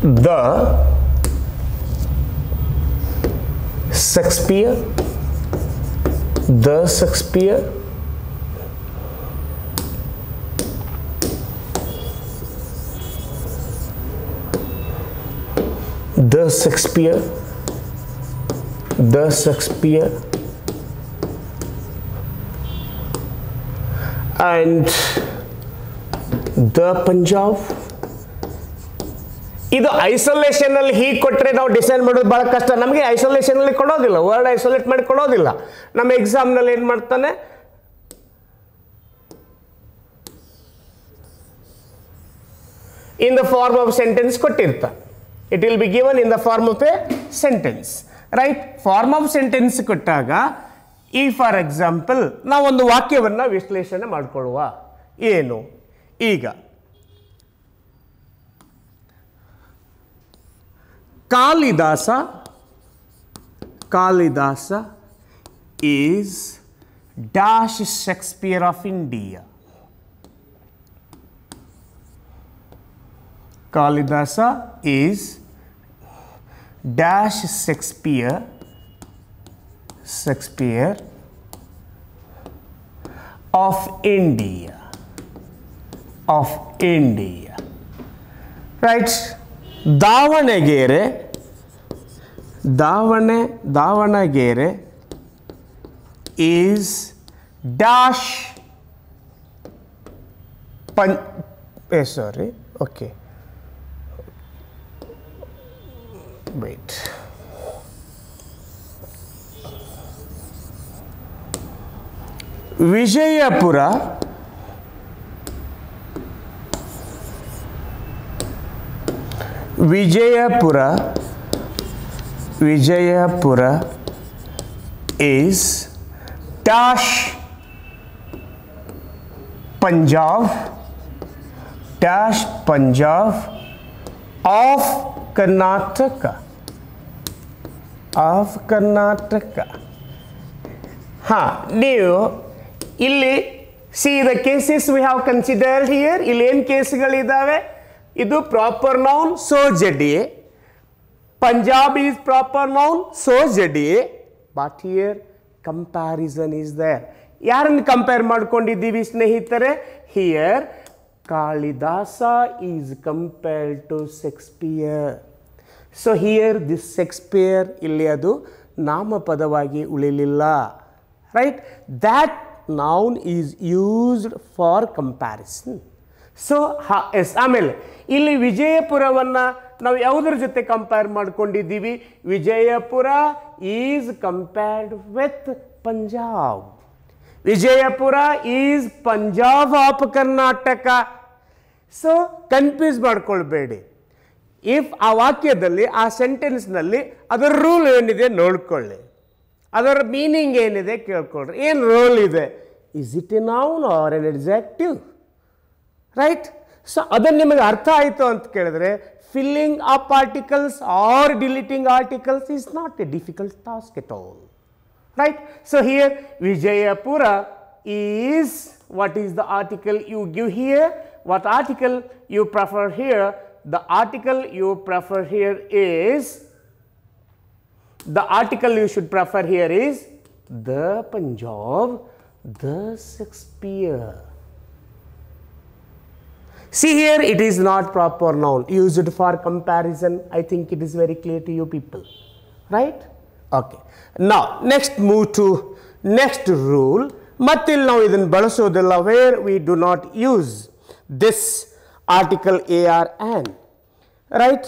the Shakespeare, the Shakespeare, the Shakespeare, the Shakespeare, and the Punjab. ಇದು ಐಸೋಲೇಷನ್ ಅಲ್ಲಿ ಹೀಗೆ ಕೊಟ್ಟರೆ ನಾವು ಡಿಸೈಡ್ ಮಾಡೋದು ಬಹಳ ಕಷ್ಟ ನಮಗೆ ಐಸೋಲೇಷನ್ ಅಲ್ಲಿ ಕೊಡೋದಿಲ್ಲ ವರ್ಡ್ ಐಸೋಲೇಟ್ ಮಾಡಿ ಕೊಡೋದಿಲ್ಲ ನಮ್ಮ ಎಕ್ಸಾಮ್ ನಲ್ಲಿ ಏನು ಮಾಡ್ತಾನೆ in the form of sentence ಕೊಟ್ಟಿರ್ತ it will be given in the form of a sentence right form of sentence ಕೊಟ್ಟಾಗ ಈ ಫಾರ್ ಎಕ್ಸಾಂಪಲ್ ನಾವೊಂದು ವಾಕ್ಯವನ್ನು ವಿಶ್ಲೇಷಣೆ ಮಾಡಿಕೊಳ್ಳುವ ಏನು ಈಗ Kalidasa, Kalidasa is dash Shakespeare of India. Kalidasa is dash Shakespeare, Shakespeare of India, of India, right? Davanagere ದಾವಣೆ Davanagere is dash ಪಂ ಏ sorry okay wait. Vijayapura Vijayapura Vijayapura is dash Punjab dash Punjab of Karnataka of Karnataka ಹಾ ನೀವು ಇಲ್ಲಿ see cases we have considered here ಇಲ್ಲಿ ಏನು ಕೇಸ್ಗಳಿದಾವೆ ಇದು proper noun so Z Punjab is proper noun so Z but here comparison is there ಯಾರನ್ನು ಕಂಪೇರ್ ಮಾಡ್ಕೊಂಡಿದ್ದೀವಿ ಸ್ನೇಹಿತರೆ here Kalidasa is compare to Shakespeare so here this Shakespeare ಇಲ್ಲಿ ಅದು ನಾಮಪದವಾಗಿ ಉಳಿಲಿಲ್ಲ right that noun is used for comparison so ಹಾ yes ಆಮೇಲೆ ಇಲ್ಲಿ ವಿಜಯಪುರವನ್ನು ನಾವು ಯಾವುದರ ಜೊತೆ ಕಂಪೇರ್ ಮಾಡ್ಕೊಂಡಿದ್ದೀವಿ Vijayapura is compared with Punjab Vijayapura is Punjab of Karnataka so confuse ಮಾಡ್ಕೊಳ್ಬೇಡಿ ಇಫ್ ಆ ವಾಕ್ಯದಲ್ಲಿ ಆ ಸೆಂಟೆನ್ಸ್ನಲ್ಲಿ ಅದರ ರೂಲ್ ಏನಿದೆ ನೋಡ್ಕೊಳ್ಳಿ ಅದರ ಮೀನಿಂಗ್ ಏನಿದೆ ಕೇಳ್ಕೊಳ್ರಿ ಏನು ರೂಲ್ ಇದೆ is it a noun or an adjective right so ಅದನ್ನು ನಿಮಗೆ ಅರ್ಥ ಆಯಿತು ಅಂತ ಕೇಳಿದ್ರೆ filling up articles or deleting articles is not a difficult task at all right so here Vijayapura is what is the article you give here, what article you prefer here. The article you prefer here is, the article you should prefer here is the Punjab, the Shakespeare. See here, it is not proper noun used for comparison. I think it is very clear to you people, right? Okay. Now, next move to next rule. Matil now is in where we do not use this article A or Right? Right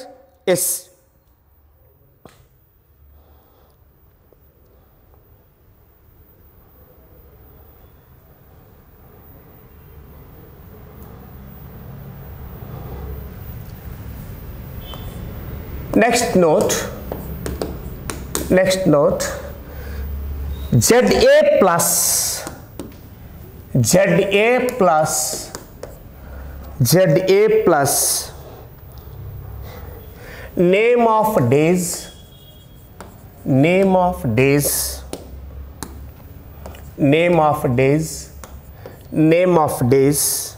next note next note za plus za plus za plus name of days name of days name of days name of days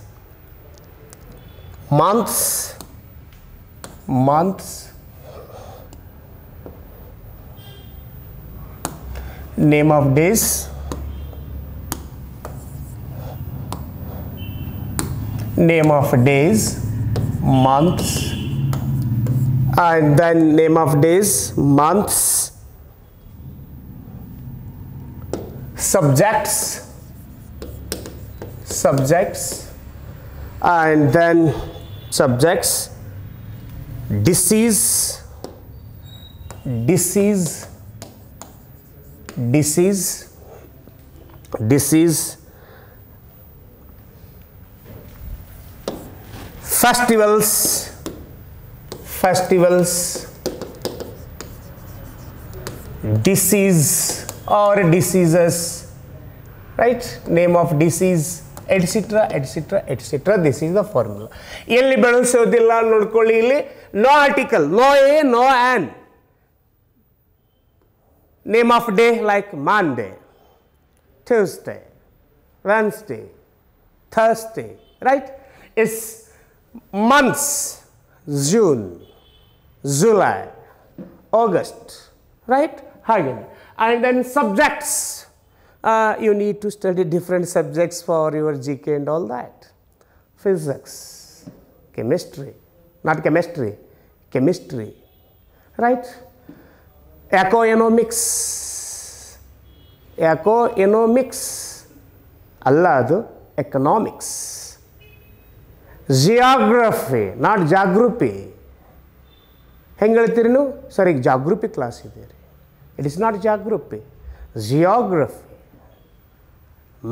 months months name of days name of days months and then name of days months subjects subjects and then subjects disease disease disease disease festivals festivals disease or diseases right name of disease etc etc etc this is the formula ಎಲ್ಲಿ ಬೆಳೆಸೋದಿಲ್ಲ ನೋಡ್ಕೊಳ್ಳಿ ಇಲ್ಲಿ no article no a no an name of day like Monday, Tuesday, Wednesday, Thursday, right? It's months, June, July, August, right? Again. And then subjects, uh, you need to study different subjects for your GK and all that. Physics, chemistry, not chemistry, chemistry, right? Economics ಯಾಕೋ ಎನೋಮಿಕ್ಸ್ ಅಲ್ಲ ಅದು economics geography not ಜಾಗೃಪಿ ಹೆಂಗೆ ಹೇಳ್ತೀರಿ ನೀವು sir ಈಗ geography class ಇದೆ it is not geography geography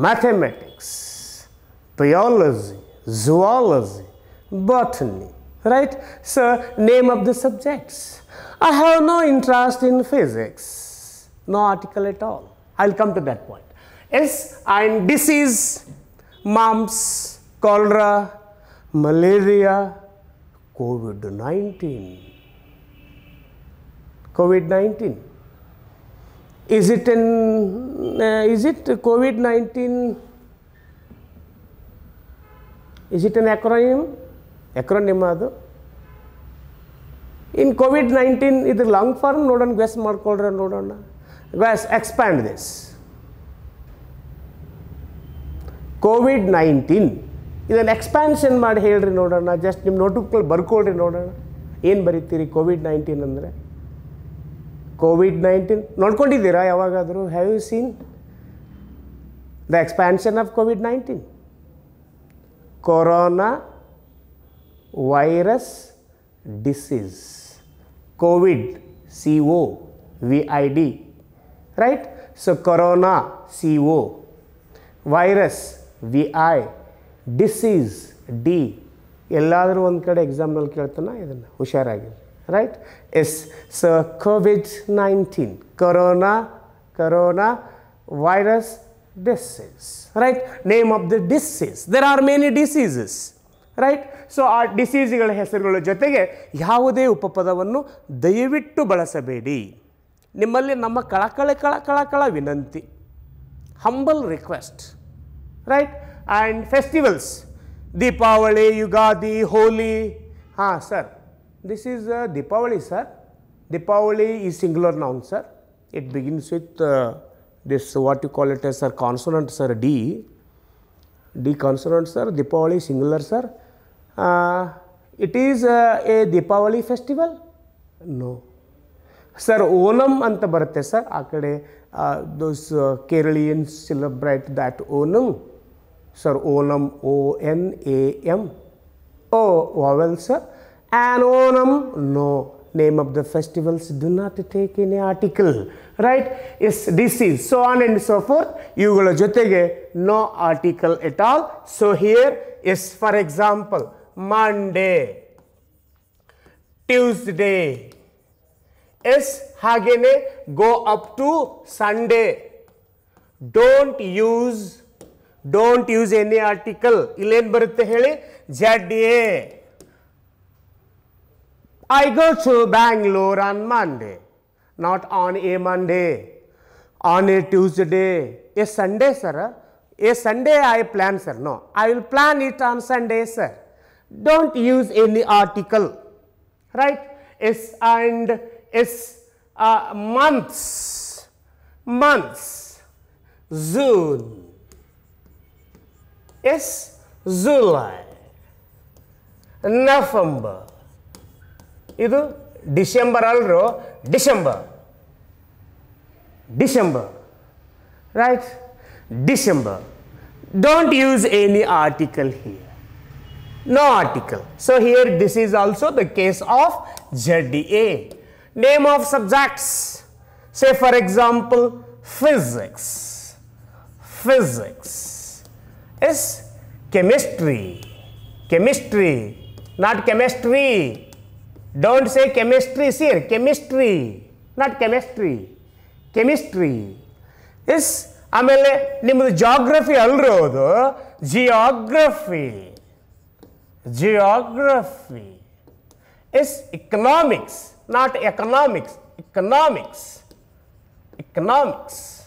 mathematics biology zoology botany right? So, name of the subjects. I have no interest in physics, no article at all. I will come to that point. Yes, and disease, mumps, cholera, malaria, COVID-19. COVID-19. Is it an, uh, is it COVID-19, is it an acronym? Acronym ಅದು in COVID nineteen ಇದ್ರ long form ನೋಡೋಣ guess ಮಾಡ್ಕೊಳ್ರೆ ನೋಡೋಣ ವ್ಯಾಸ್ expand this COVID nineteen ಇದನ್ನು expansion ಮಾಡಿ ಹೇಳ್ರಿ ನೋಡೋಣ ಜಸ್ಟ್ ನಿಮ್ಮ ನೋಟ್ಬುಕ್ಗಳು ಬರ್ಕೊಳ್ರಿ ನೋಡೋಣ ಏನು ಬರೀತೀರಿ ಕೋವಿಡ್ ನೈನ್ಟೀನ್ ಅಂದರೆ ಕೋವಿಡ್ ನೈನ್ಟೀನ್ ನೋಡ್ಕೊಂಡಿದ್ದೀರಾ ಯಾವಾಗಾದರೂ have you seen the expansion of COVID nineteen corona virus disease covid co vid right so corona co virus vi disease d ಎಲ್ಲಾದರೂ ಒಂದು ಕಡೆ ಎಕ್ಸಾಮ್ನಲ್ಲಿ ಕೇಳ್ತಾನ ಇದನ್ನು ಹುಷಾರಾಗಿರಿ ರೈಟ್ ಎಸ್ ಸ COVID nineteen corona corona virus disease right name of the disease there are many diseases right so ಆ ಡಿಸೀಸ್ಗಳ ಹೆಸರುಗಳ ಜೊತೆಗೆ ಯಾವುದೇ ಉಪಪದವನ್ನು ದಯವಿಟ್ಟು ಬಳಸಬೇಡಿ ನಿಮ್ಮಲ್ಲಿ ನಮ್ಮ ಕಳಕಳೆ ಕಳ ಕಳಕಳ ವಿನಂತಿ humble request right and festivals Deepavali Ugadi Holi ಹಾಂ sir this is Deepavali sir Deepavali ಈ singular noun sir it begins with this what you call it yes sir consonant sir D D consonant sir Deepavali singular sir Uh, it is a Deepavali festival? No. Sir, Onam anta barutte sir. Akade uh, those uh, Keralians celebrate that Onam. Sir, Onam, O-N-A-M. O vowel sir. And Onam, no. Name of the festivals do not take any article, right? this is so on and so forth. Yugala jotege no article at all. So here is for example. Monday, Tuesday. S hagene go up to Sunday. Don't use, don't use any article. Ilen barutte hele ZA. I go to Bangalore on Monday, not on a Monday, on a Tuesday. A Sunday, sir. A Sunday I plan, sir. No, I will plan it on Sunday, sir do not use any article right s and s months months soon, s July November Idu December alro December December right December do not use any article here no article. So here this is also the case of ZDA. Name of subjects, say for example physics, physics, Is chemistry, chemistry, not chemistry, don't say chemistry here, chemistry, not chemistry, chemistry, yes, ಆಮೇಲೆ geography, geography ಅಲ್ರೋದು Geography geography is economics not economics economics economics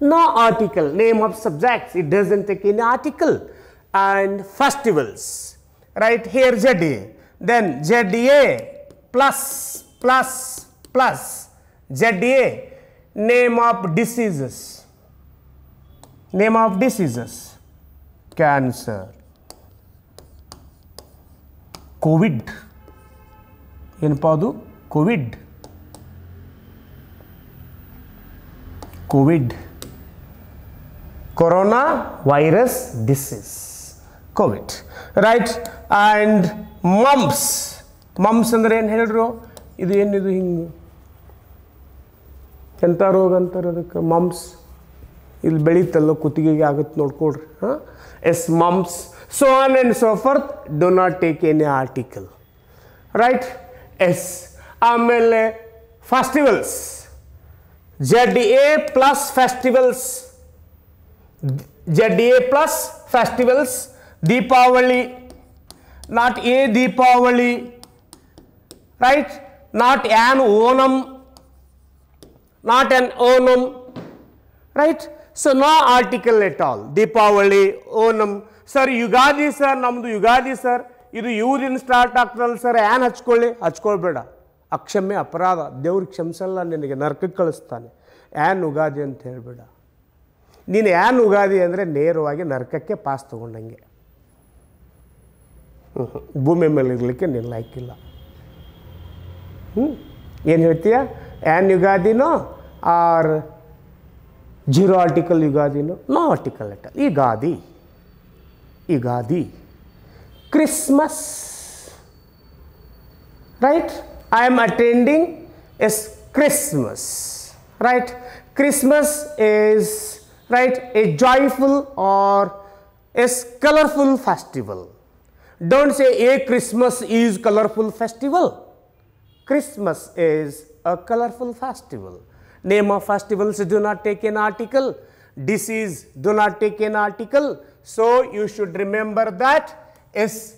no article name of subjects it doesn't take any article and festivals right here zda then zda plus plus plus zda name of diseases name of diseases cancer COVID ಏನಪ್ಪ ಅದು COVID COVID corona virus disease COVID right and mumps mumps ಅಂದ್ರೆ ಏನು ಹೇಳ್ರು ಇದು ಏನಿದು ಹಿಂಗೆ ಎಂಥ ರೋಗ ಅಂತಾರೆ ಅದಕ್ಕೆ ಮಂಪ್ಸ್ ಇಲ್ಲಿ ಬೆಳೀತಲ್ಲ ಕುತ್ತಿಗೆಗೆ ಆಗುತ್ತೆ ನೋಡ್ಕೊಳ್ರಿ ಹಾಂ yes mumps so on and so forth do not take any article right s amele festivals ZA plus festivals ZA plus festivals the Deepavali not a the Deepavali right not an Onam not an Onam right so no article at all the Deepavali Onam sir Ugadi sir ನಮ್ಮದು Ugadi sir ಇದು ಯೂರಿನ್ start ಆಗ್ತದಲ್ಲ sir ಏನು ಹಚ್ಕೊಳ್ಳಿ ಹಚ್ಕೊಳ್ಬೇಡ ಅಕ್ಷಮ್ಯ ಅಪರಾಧ ದೇವ್ರಿಗೆ ಕ್ಷಮಿಸಲ್ಲ ನಿನಗೆ ನರ್ಕಕ್ಕೆ ಕಳಿಸ್ತಾನೆ ಆ್ಯನ್ ಉಗಾದಿ ಅಂತ ಹೇಳಬೇಡ ನೀನು ಏನು ಉಗಾದಿ ಅಂದರೆ ನೇರವಾಗಿ ನರ್ಕಕ್ಕೆ ಪಾಸ್ ತೊಗೊಂಡಂಗೆ ಭೂಮಿ ಮೇಲೆ ಇರಲಿಕ್ಕೆ ನಿನ್ನ ಲಾಯ್ಕಿಲ್ಲ ಹ್ಞೂ ಏನು ಹೇಳ್ತೀಯ ಏನ್ ಯುಗಾದಿನೋ ಆರ್ ಜೀರೋ ಆರ್ಟಿಕಲ್ ಯುಗಾದಿನೋ no article Ugadi Igadi, Christmas. Right? I am attending is Christmas. Right? Christmas is right a joyful or a colorful festival. Don't say a Christmas is colorful festival. Christmas is a colorful festival. Name of festivals do not take an article. Disease do not take an article so you should remember that S.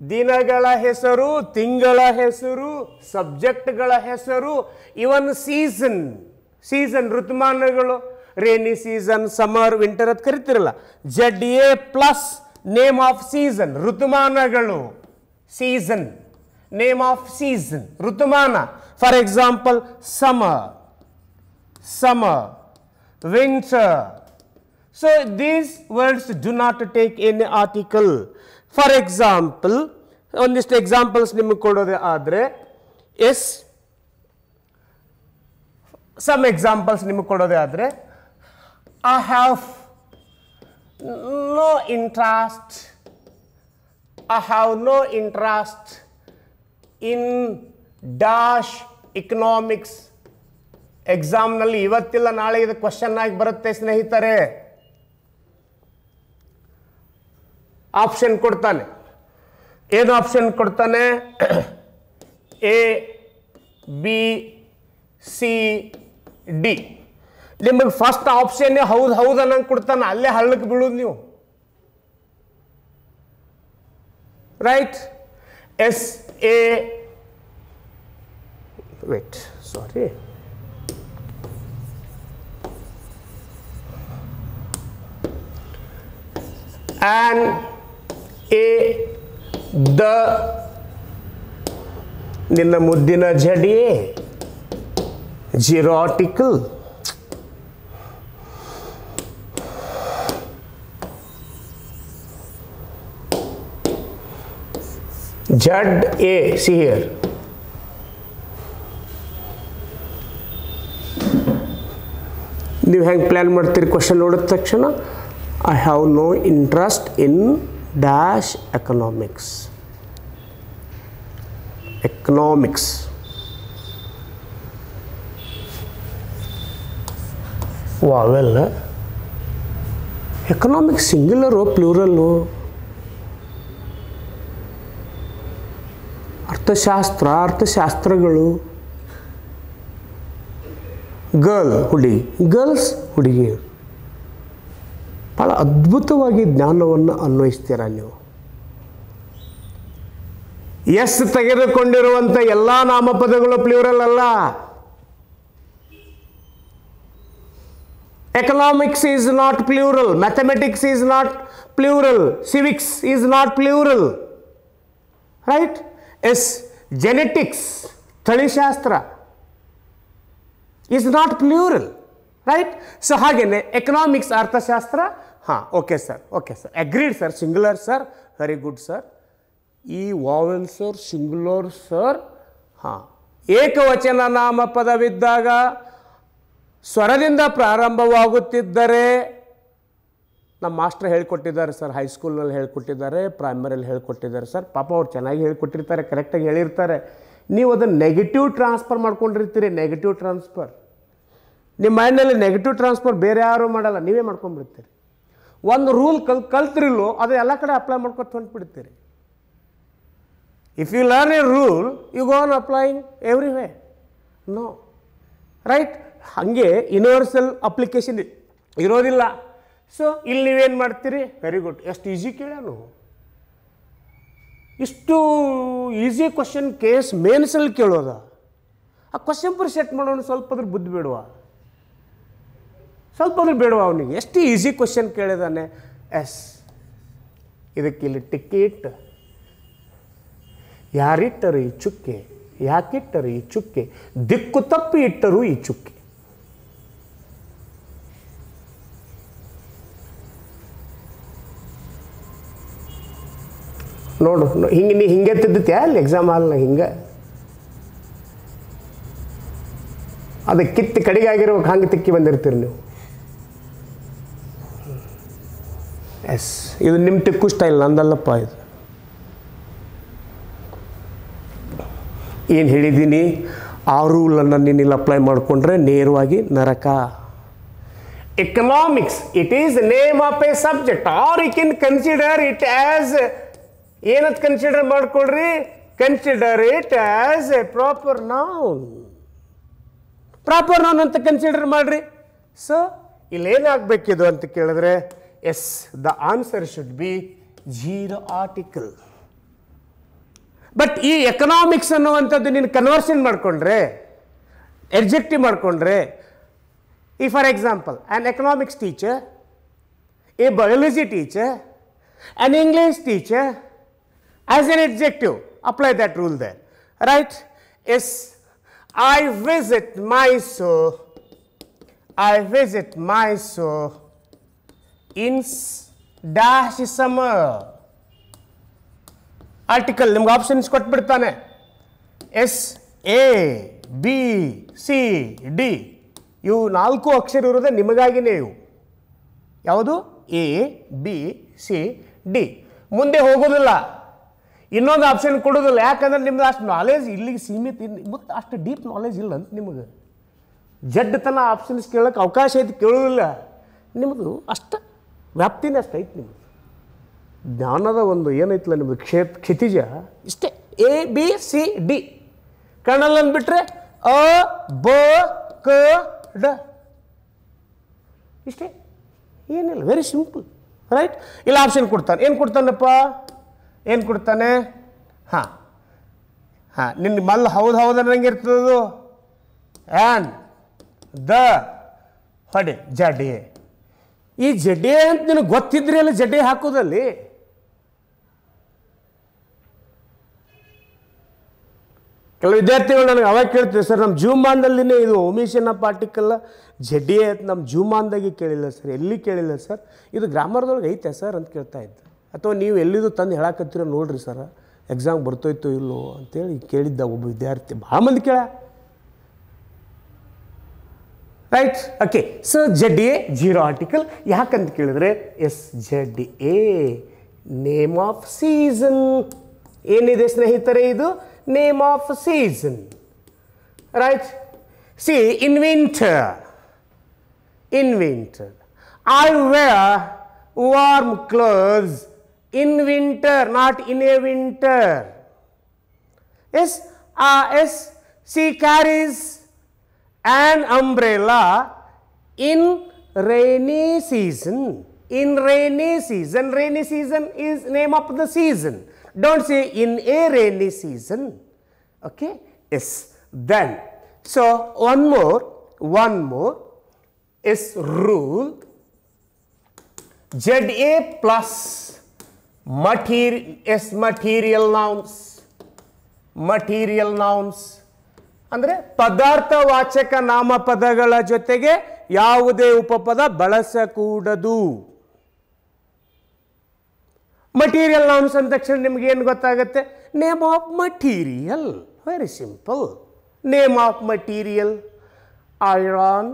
Dinagala hesaru, tingala hesaru, subject gala hesaru, even season, season, rutmanagalo, rainy season, summer, winter at kritirla. ZA plus name of season, rutmanagalo, season, name of season, rutmana. For example, summer, summer, winter, So, these words do not take any article for example ಒಂದಿಷ್ಟು examples ನಿಮಗೆ ಕೊಡೋದೇ ಆದರೆ yes some examples ನಿಮಗೆ ಕೊಡೋದೇ ಆದರೆ I have no interest I have no interest in dash economics ಎಕ್ಸಾಮ್ನಲ್ಲಿ ಇವತ್ತಿಲ್ಲ ನಾಳೆ ಇದು ಕ್ವಶನ್ ಆಗಿ ಬರುತ್ತೆ ಸ್ನೇಹಿತರೆ ऑप्शन कोड़ताने ए ऑप्शन कोड़ताने ए बी सी डी ನಿಮಗೆ ಫಸ್ಟ್ ಆಪ್ಷನ್ ಹೌದು ಹೌದು ಅಂತ ಕೊಡತಾನೆ ಅಲ್ಲೇ ಹಳ್ಳಕ್ಕೆ ಬಿಡೋ ನೀವು right yes A right sorry on A द मुद्दे जड़े जिराटिकल जड ए सीर नहीं हम प्लानी क्वेश्चन नोड़ तक I have no interest in dash economics economics ವಾವೆಲ್ಲ ಎಕನಾಮಿಕ್ಸ್ ಸಿಂಗ್ಯುಲರು ಪ್ಲೂರಲ್ಲು ಅರ್ಥಶಾಸ್ತ್ರ ಅರ್ಥಶಾಸ್ತ್ರಗಳು ಗರ್ಲ್ ಹುಡುಗಿ ಗರ್ಲ್ಸ್ ಹುಡುಗಿ ಭಾಳ ಅದ್ಭುತವಾಗಿ ಜ್ಞಾನವನ್ನು ಅನ್ವಯಿಸ್ತೀರ ನೀವು ಎಸ್ ತೆಗೆದುಕೊಂಡಿರುವಂಥ ಎಲ್ಲ ನಾಮಪದಗಳು ಪ್ಲೂರಲ್ ಅಲ್ಲ economics is not plural mathematics is not plural civics is not plural right yes genetics ತಳಿಶಾಸ್ತ್ರ is not plural right so ಹಾಗೆಯೇ ಎಕನಾಮಿಕ್ಸ್ ಅರ್ಥಶಾಸ್ತ್ರ ಹಾಂ okay sir okay sir agreed sir singular sir very good sir ಈ vowel sir singular sir ಹಾಂ ಏಕವಚನ ನಾಮಪದವಿದ್ದಾಗ ಸ್ವರದಿಂದ ಪ್ರಾರಂಭವಾಗುತ್ತಿದ್ದರೆ ನಮ್ಮ master ಹೇಳಿಕೊಟ್ಟಿದ್ದಾರೆ sir ಹೈಸ್ಕೂಲ್ನಲ್ಲಿ ಹೇಳಿಕೊಟ್ಟಿದ್ದಾರೆ ಪ್ರೈಮರಿಯಲ್ಲಿ ಹೇಳಿಕೊಟ್ಟಿದ್ದಾರೆ ಸರ್ ಪಾಪ ಅವ್ರು ಚೆನ್ನಾಗಿ ಹೇಳಿಕೊಟ್ಟಿರ್ತಾರೆ ಕರೆಕ್ಟಾಗಿ ಹೇಳಿರ್ತಾರೆ ನೀವು ಅದನ್ನು ನೆಗೆಟಿವ್ ಟ್ರಾನ್ಸ್ಫರ್ ಮಾಡ್ಕೊಂಡಿರ್ತೀರಿ ನೆಗೆಟಿವ್ ಟ್ರಾನ್ಸ್ಫರ್ ನಿಮ್ಮ ಮೈಂಡಲ್ಲಿ ನೆಗೆಟಿವ್ ಟ್ರಾನ್ಸ್ಫರ್ ಬೇರೆ ಯಾರೂ ಮಾಡಲ್ಲ ನೀವೇ ಮಾಡ್ಕೊಂಡ್ಬಿಡ್ತೀರಿ ಒಂದು ರೂಲ್ ಕಲ್ ಕಲ್ತ್ರಿಲ್ಲೋ ಅದು ಎಲ್ಲ ಕಡೆ ಅಪ್ಲೈ ಮಾಡ್ಕೊಟ್ಟು ಹೊಂಟ್ಬಿಡ್ತೀರಿ if you learn a rule you go on applying every way no right ಹಾಗೆ ಯೂನಿವರ್ಸಲ್ ಅಪ್ಲಿಕೇಶನ್ ಇರೋದಿಲ್ಲ ಸೊ ಇಲ್ಲಿ ನೀವೇನು ಮಾಡ್ತೀರಿ ವೆರಿ ಗುಡ್ ಎಷ್ಟು ಈಸಿ ಕೇಳೋನು ಇಷ್ಟು ಈಸಿ ಕ್ವಶನ್ ಕೇಸ್ ಮೇನ್ಸಲ್ಲಿ ಕೇಳೋದ ಆ ಕ್ವಶನ್ ಪರ್ ಸೆಟ್ ಮಾಡೋಣ ಸ್ವಲ್ಪ ಅದ್ರ ಬುದ್ಧಿ ಬಿಡುವ ಸ್ವಲ್ಪದ್ರೂ ಬೇಡುವ ಅವನಿಗೆ ಎಷ್ಟು ಈಸಿ ಕ್ವಶನ್ ಕೇಳಿದಾನೆ ಎಸ್ ಇದಕ್ಕಿಲ್ಲಿ ಟಿಕೆಟ್ ಯಾರಿಟ್ಟರು ಈ ಚುಕ್ಕೆ ಯಾಕಿಟ್ಟರು ಈ ಚುಕ್ಕೆ ದಿಕ್ಕು ತಪ್ಪಿ ಇಟ್ಟರು ಈ ಚುಕ್ಕೆ ನೋಡು ಹಿಂಗೆ ನೀ ಹಿಂಗೆ ತಿದ್ದಿತ್ಯಾ ಅಲ್ಲಿ ಎಕ್ಸಾಮ್ ಹಾಲ್ನ ಹಿಂಗೆ ಅದು ಕಿತ್ತು ಕಡೆಗೆ ಆಗಿರೋ ಹಂಗೆ ತಿಕ್ಕಿ ಬಂದಿರ್ತೀರಿ ನೀವು ಎಸ್ ಇದು ನಿಮ್ಮ ಟಿಕ್ಕು ಸ್ಟೈಲ್ ನಂದಲ್ಲಪ್ಪ ಇದು ಏನು ಹೇಳಿದ್ದೀನಿ ಆ ರೂಲನ್ನು ನೀನು ಅಪ್ಲೈ ಮಾಡಿಕೊಂಡ್ರೆ ನೇರವಾಗಿ ನರಕ economics it is name of a subject or you can consider it as ಏನಂತ ಕನ್ಸಿಡರ್ ಮಾಡಿಕೊಡ್ರಿ consider it as a proper noun proper noun ಅಂತ ಕನ್ಸಿಡರ್ ಮಾಡ್ರಿ ಸೊ ಏನಾಗಬೇಕಿದು ಅಂತ ಕೇಳಿದ್ರೆ Yes, the answer should be zero article. But this economics and no one in conversion markondre, adjective markondre. If, for example, an economics teacher, a biology teacher, an English teacher, as an adjective, apply that rule there. Right? Yes, I visit Mysore. I visit Mysore. Dash uh, is article ನಿಮ್ಗೆ options ಕೊಟ್ಬಿಡ್ತಾನೆ yes A B C D ಇವು ನಾಲ್ಕು ಅಕ್ಷರ ಇರೋದೇ ನಿಮಗಾಗಿನೇ ಇವು ಯಾವುದು A B C D ಮುಂದೆ ಹೋಗೋದಿಲ್ಲ ಇನ್ನೊಂದು ಆಪ್ಷನ್ ಕೊಡೋದಿಲ್ಲ ಯಾಕಂದ್ರೆ ನಿಮ್ದು ಅಷ್ಟು ನಾಲೆಜ್ ಇಲ್ಲಿಗೆ ಸೀಮಿತ ಮತ್ತು ಅಷ್ಟು ಡೀಪ್ ನಾಲೆಜ್ ಇಲ್ಲ ಅಂತ ನಿಮಗೆ ಜಡ್ ಆಪ್ಷನ್ಸ್ ಕೇಳೋಕೆ ಅವಕಾಶ ಐತಿ ಕೇಳೋದಿಲ್ಲ ನಿಮ್ಮದು ಅಷ್ಟು ವ್ಯಾಪ್ತಿನೇ ಅಷ್ಟೇ ಐತೆ ನಿಮ್ಮದು ಜ್ಞಾನದ ಒಂದು ಏನೈತಲ್ಲ ನಿಮ್ಮದು ಕ್ಷೇ ಕ್ಷಿತಿಜ ಇಷ್ಟೇ ಎ ಬಿ ಸಿ ಡಿ ಕಣ್ಣಲ್ಲಿ ಅಂದ್ಬಿಟ್ರೆ ಅ ಬ ಕ ಡ ಇಷ್ಟೇ ಏನಿಲ್ಲ ವೆರಿ ಸಿಂಪಲ್ ರೈಟ್ ಇಲ್ಲ ಆಪ್ಷನ್ ಕೊಡ್ತಾನೆ ಏನು ಕೊಡ್ತಾನಪ್ಪ ಏನು ಕೊಡ್ತಾನೆ ಹಾಂ ಹಾಂ ನಿನ್ನ ಮಲ್ಲ ಹೌದು ಹೌದು ಅನ್ನಂಗೆ ಇರ್ತದದು ಆ್ಯನ್ ದ ಹೊಡೆ ಜಡಿ ಈ ಜಡ್ಡೆ ಅಂತ ನಿನಗೆ ಗೊತ್ತಿದ್ರಿ ಅಲ್ಲಿ ಜಡ್ಡೆ ಹಾಕೋದಲ್ಲಿ ಕೆಲವು ವಿದ್ಯಾರ್ಥಿಗಳು ನನಗೆ ಅವಾಗ ಕೇಳ್ತೀವಿ ಸರ್ ನಮ್ಮ ಜೂಮಾನ್ದಲ್ಲಿನೇ ಇದು ಒಮಿಷನ್ ಆಫ್ ಆರ್ಟಿಕಲ್ ಜಡ್ಡಿ ಅಂತ ನಮ್ಮ ಜೂಮಾನ್ದಾಗೆ ಕೇಳಿಲ್ಲ ಸರ್ ಎಲ್ಲಿ ಕೇಳಿಲ್ಲ ಸರ್ ಇದು ಗ್ರಾಮರ್ದೊಳಗೆ ಐತೆ ಸರ್ ಅಂತ ಕೇಳ್ತಾ ಇದ್ದೆ ಅಥವಾ ನೀವು ಎಲ್ಲಿದು ತಂದು ಹೇಳಾಕತ್ತೀರೋ ನೋಡ್ರಿ ಸರ್ ಎಕ್ಸಾಮ್ ಬರ್ತೋಯ್ತು ಇಲ್ಲೋ ಅಂತೇಳಿ ಕೇಳಿದ್ದ ಒಬ್ಬ ವಿದ್ಯಾರ್ಥಿ ಭಾಳ ಮಂದಿ ಕೇಳ right okay so Z A zero article ಯಾಕಂತ ಕೇಳಿದ್ರೆ yes Z A name of season ಏನಿದೆ ಸ್ನೇಹಿತರೆ ಇದು name of season right see in winter in winter I wear warm clothes in winter not in a winter yes ah yes she carries an umbrella in rainy season. In rainy season, rainy season is name of the season. Don't say in a rainy season. Okay? Yes. Then, so one more, one more is rule ZA plus material, yes, material nouns, material nouns ಅಂದರೆ ಪದಾರ್ಥವಾಚಕ ನಾಮಪದಗಳ ಜೊತೆಗೆ ಯಾವುದೇ ಉಪಪದ ಬಳಸಕೂಡದು material nouns ಅಂದ ತಕ್ಷಣ ಏನು ಗೊತ್ತಾಗುತ್ತೆ name of material very simple name of material iron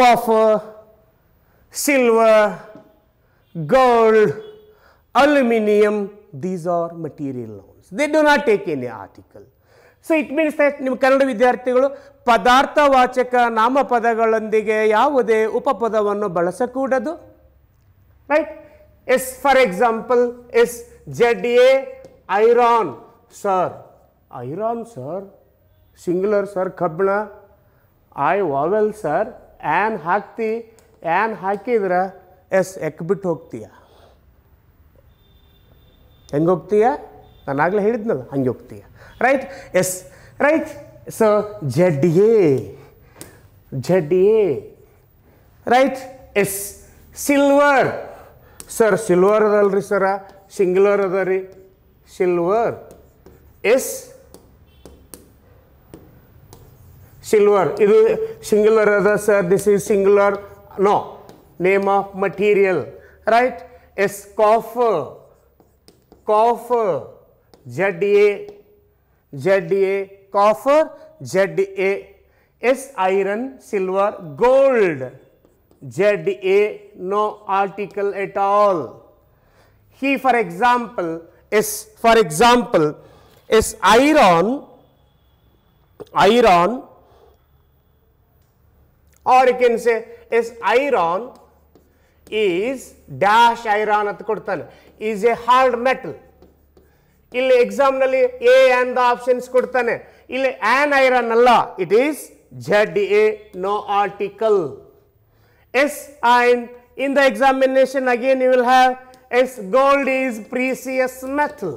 copper silver gold aluminium these are material nouns they do not take any article so it means that ನಿಮ್ಮ ಕನ್ನಡ ವಿದ್ಯಾರ್ಥಿಗಳು ಪದಾರ್ಥವಾಚಕ ನಾಮಪದಗಳೊಂದಿಗೆ ಯಾವುದೇ ಉಪಪದವನ್ನು ಬಳಸಕೂಡದು right yes for example yes Z A iron sir iron sir singular sir ಕಬ್ಬಿಣ I vowel sir an ಹಾಕ್ತಿ an ಹಾಕಿದ್ರೆ ಎಸ್ ಎಕ್ಬಿಟ್ಟು ಹೋಗ್ತೀಯ ಹೆಂಗೆ ಹೋಗ್ತೀಯ ನಾನಾಗಲೇ ಹೇಳಿದ್ನಲ್ಲ ಹಂಗೆ ಹೋಗ್ತೀಯ right? Yes, right? So ZA, ZA, right? Yes, silver. Sir, silver adalri sir, singular adari, silver. Yes, silver. Idu singular ada sir, this is singular, no, name of material, right? Yes, copper, copper, ZA, Z A copper Z A yes iron silver gold Z A no article at all ही for example is for example is iron iron और किन से इस iron is dash iron अत को is a hard metal ಇಲ್ಲಿ exam ನಲ್ಲಿ A and the options ಕೊಡ್ತಾನೆ ಇಲ್ಲಿ ಆನ್ ಐರನ್ ಅಲ್ಲ it is Z A no article is an in the examination again you will have it's gold is precious metal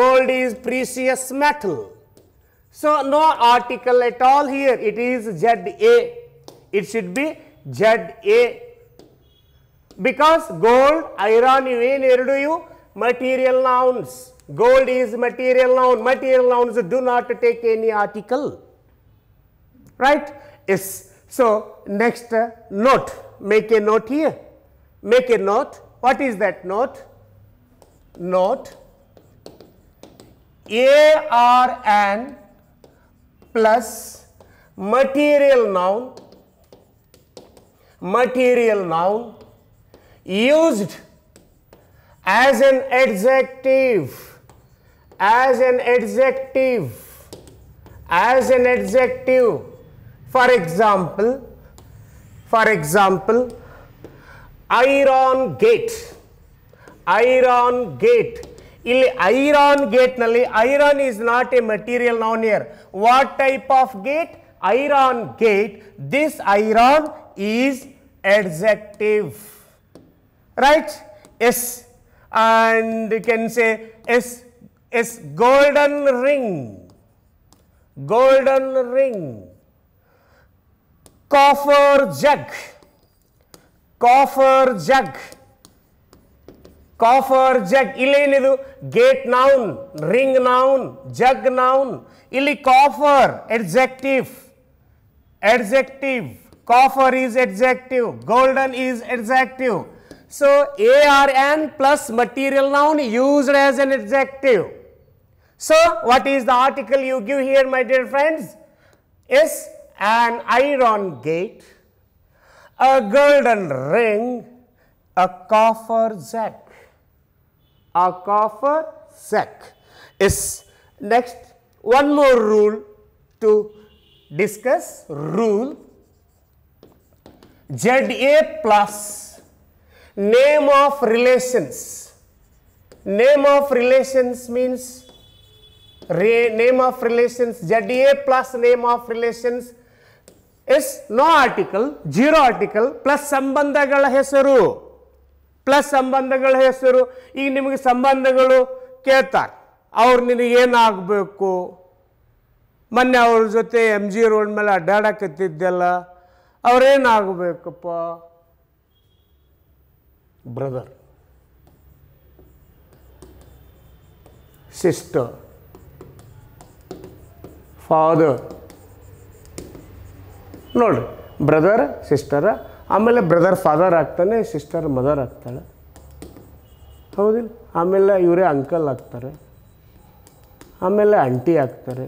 gold is precious metal so no article at all here it is Z A it should be Z A because gold iron you in rendu you material nouns. Gold is material noun. Material nouns do not take any article. Right? Yes. So, next uh, note. Make a note here. Make a note. What is that note? Note. ARN plus material noun. Material noun used as an adjective as an adjective as an adjective for example for example iron gate iron gate ಇಲ್ಲಿ iron ಗೇಟ್ನಲ್ಲಿ iron is not a material noun here what type of gate iron gate this iron is adjective right yes and you can say is is golden ring golden ring coffer jug coffer jug coffer jug illenidu gate noun ring noun jug noun illi coffer adjective adjective coffer is adjective golden is adjective so, ARN plus material noun used as an adjective. So, what is the article you give here my dear friends? Is an iron gate, a golden ring, a coffer sack. A coffer sack is next one more rule to discuss rule ZA plus name of relations name of relations means name of relations ZA plus name of relations is no article, zero article plus sambandhagala hesaru plus ಸಂಬಂಧಗಳ ಹೆಸರು ಈಗ ನಿಮಗೆ ಸಂಬಂಧಗಳು ಕೇಳ್ತಾರೆ ಅವ್ರು ನಿನಗೆ ಏನಾಗಬೇಕು ಮೊನ್ನೆ ಅವ್ರ ಜೊತೆ ಎಮ್ ಜಿ ರೋಡ್ ಮೇಲೆ ಅಡ್ಡಾಡಕತ್ತಿದ್ದೆಲ್ಲ ಅವ್ರೇನಾಗಬೇಕಪ್ಪ ಬ್ರದರ್ ಸಿಸ್ಟರ್ ಫಾದರ್ ನೋಡಿರಿ ಬ್ರದರ್ ಸಿಸ್ಟರ ಆಮೇಲೆ ಬ್ರದರ್ ಫಾದರ್ ಆಗ್ತಾನೆ ಸಿಸ್ಟರ್ ಮದರ್ ಆಗ್ತಾಳೆ ಹೌದಿಲ್ಲ ಆಮೇಲೆ ಇವರೇ ಅಂಕಲ್ ಆಗ್ತಾರೆ ಆಮೇಲೆ ಆಂಟಿ ಆಗ್ತಾರೆ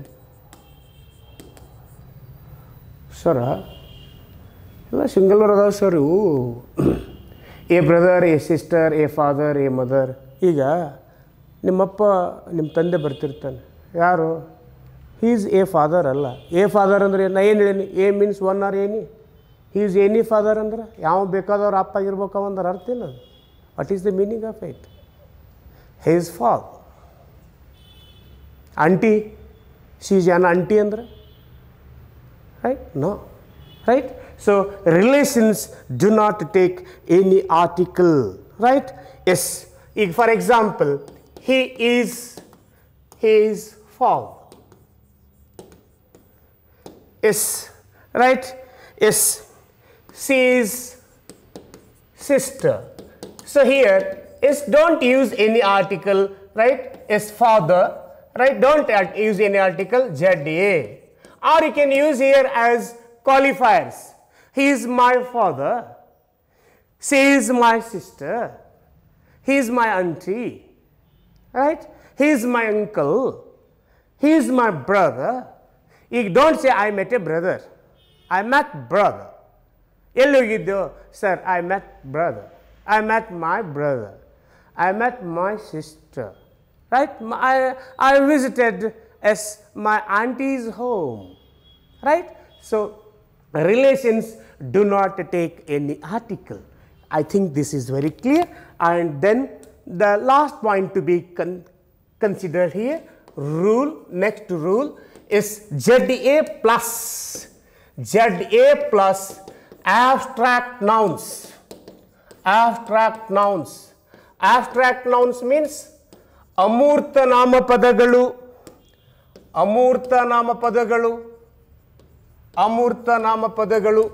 ಸರ ಎಲ್ಲ ಸಿಂಗಲ್ ಅದಾವೆ ಸರ್ ಇವು a brother a sister a father a mother ಈಗ ನಿಮ್ಮಪ್ಪ ನಿಮ್ಮ ತಂದೆ ಬರ್ತಿರ್ತಾನೆ ಯಾರು ಹೀ ಈಸ್ ಎ ಫಾದರ್ ಅಲ್ಲ ಎ ಫಾದರ್ ಅಂದರೆ ನಾ ಏನು ಹೇಳೀನಿ a means one or any is any father ಅಂದ್ರೆ ಯಾವ ಬೇಕಾದವ್ರ ಅಪ್ಪ ಆಗಿರ್ಬೇಕು ಅಂದ್ರೆ ಅರ್ಥ ಇಲ್ಲ ಅದು what is the meaning of it he's father aunty she's ಏನ ಆಂಟಿ ಅಂದ್ರೆ right no right So relations do not take any article, right? Yes. for example, he is, father, is Yes, right? Yes. She is sister. So here, is don't use any article, right? Is father, right? Don't use any article ZA. Or you can use here as qualifiers. He is my father. She is my sister. He is my auntie. Right? He is my uncle. He is my brother. You don't say, I met a brother. I met brother. Elugido, sir, I met brother. I met my brother. I met my sister. Right? I, I visited as my auntie's home. Right? So relations do not take any article. I think this is very clear and then the last point to be con considered here rule next rule is ZA plus ZA plus abstract nouns abstract nouns abstract nouns means ಅಮೂರ್ತ ನಾಮಪದಗಳು ಅಮೂರ್ತ ನಾಮಪದಗಳು ಅಮೂರ್ತ ಪದಗಳು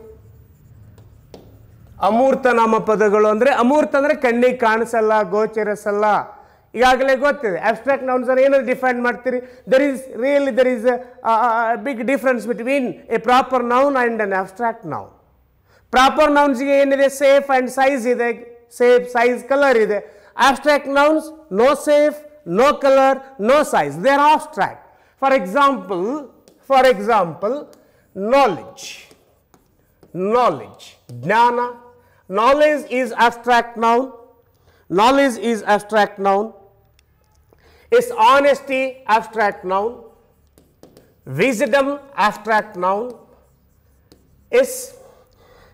ಅಮೂರ್ತ ಪದಗಳು ಅಂದರೆ ಅಮೂರ್ತ ಅಂದರೆ ಕಣ್ಣಿಗೆ ಕಾಣಿಸಲ್ಲ ಗೋಚರಿಸಲ್ಲ ಈಗಾಗಲೇ ಗೊತ್ತಿದೆ ಅಬ್ಸ್ಟ್ರಾಕ್ಟ್ ನೌನ್ಸ್ ಅನ್ನು ಏನಾದ್ರು ಡಿಫೈನ್ ಮಾಡ್ತೀರಿ there is really there is big difference between a proper noun and an abstract noun proper ನೌನ್ಸ್ಗೆ ಏನಿದೆ ಸೇಫ್ ಆ್ಯಂಡ್ ಸೈಜ್ ಇದೆ ಸೇಫ್ ಸೈಜ್ ಕಲರ್ ಇದೆ abstract nouns no shape no colour no size they are abstract for example for example knowledge. Knowledge, jnana. Knowledge is abstract noun. Knowledge is abstract noun. Is honesty abstract noun? Wisdom abstract noun. Is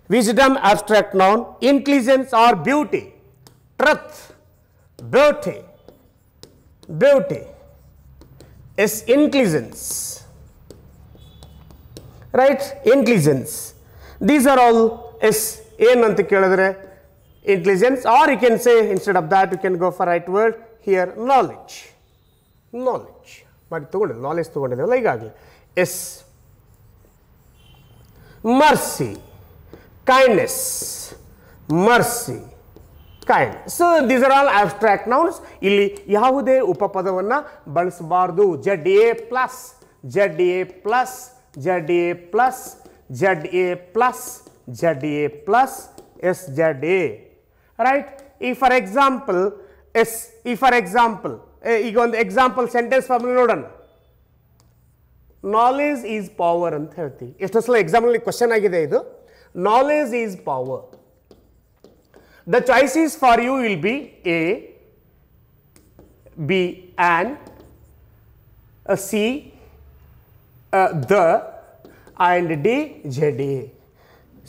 wisdom abstract noun? Intelligence or beauty? Truth, beauty, beauty is intelligence right intelligence these are all yes ಏನ್ ಅಂತ ಕೇಳಿದ್ರೆ intelligence are you can say instead of that you can go for right word here knowledge knowledge ಮಾಡಿ ತಗೊಂಡಿದ್ದೆ knowledge ತೊಗೊಂಡಿದ್ದೇವಲ್ಲ ಈಗಾಗಲೇ yes mercy kindness mercy kind so these are all abstract nouns ಇಲ್ಲಿ ಯಾವುದೇ ಉಪಪದವನ್ನು ಬಳಸಬಾರ್ದು Z A plus Z A plus ZA plus ZA plus ZA plus SZA, right? If for example, S, if for example, uh, you the example sentence formula known. Knowledge is power and thirty. If this example question I give knowledge is power. The choices for you will be A, B and uh, C uh, the and the JDA.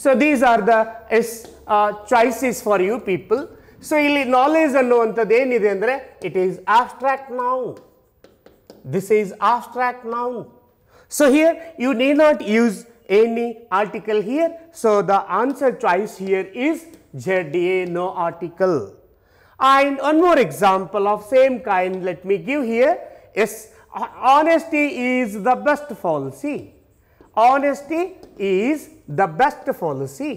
so these are the uh, choices for you people so the knowledge and annuvantad enide andre it is abstract noun this is abstract noun so here you need not use any article here so the answer choice here is JDA, no article and one more example of same kind let me give here s honesty is the best policy. Honesty is the best policy.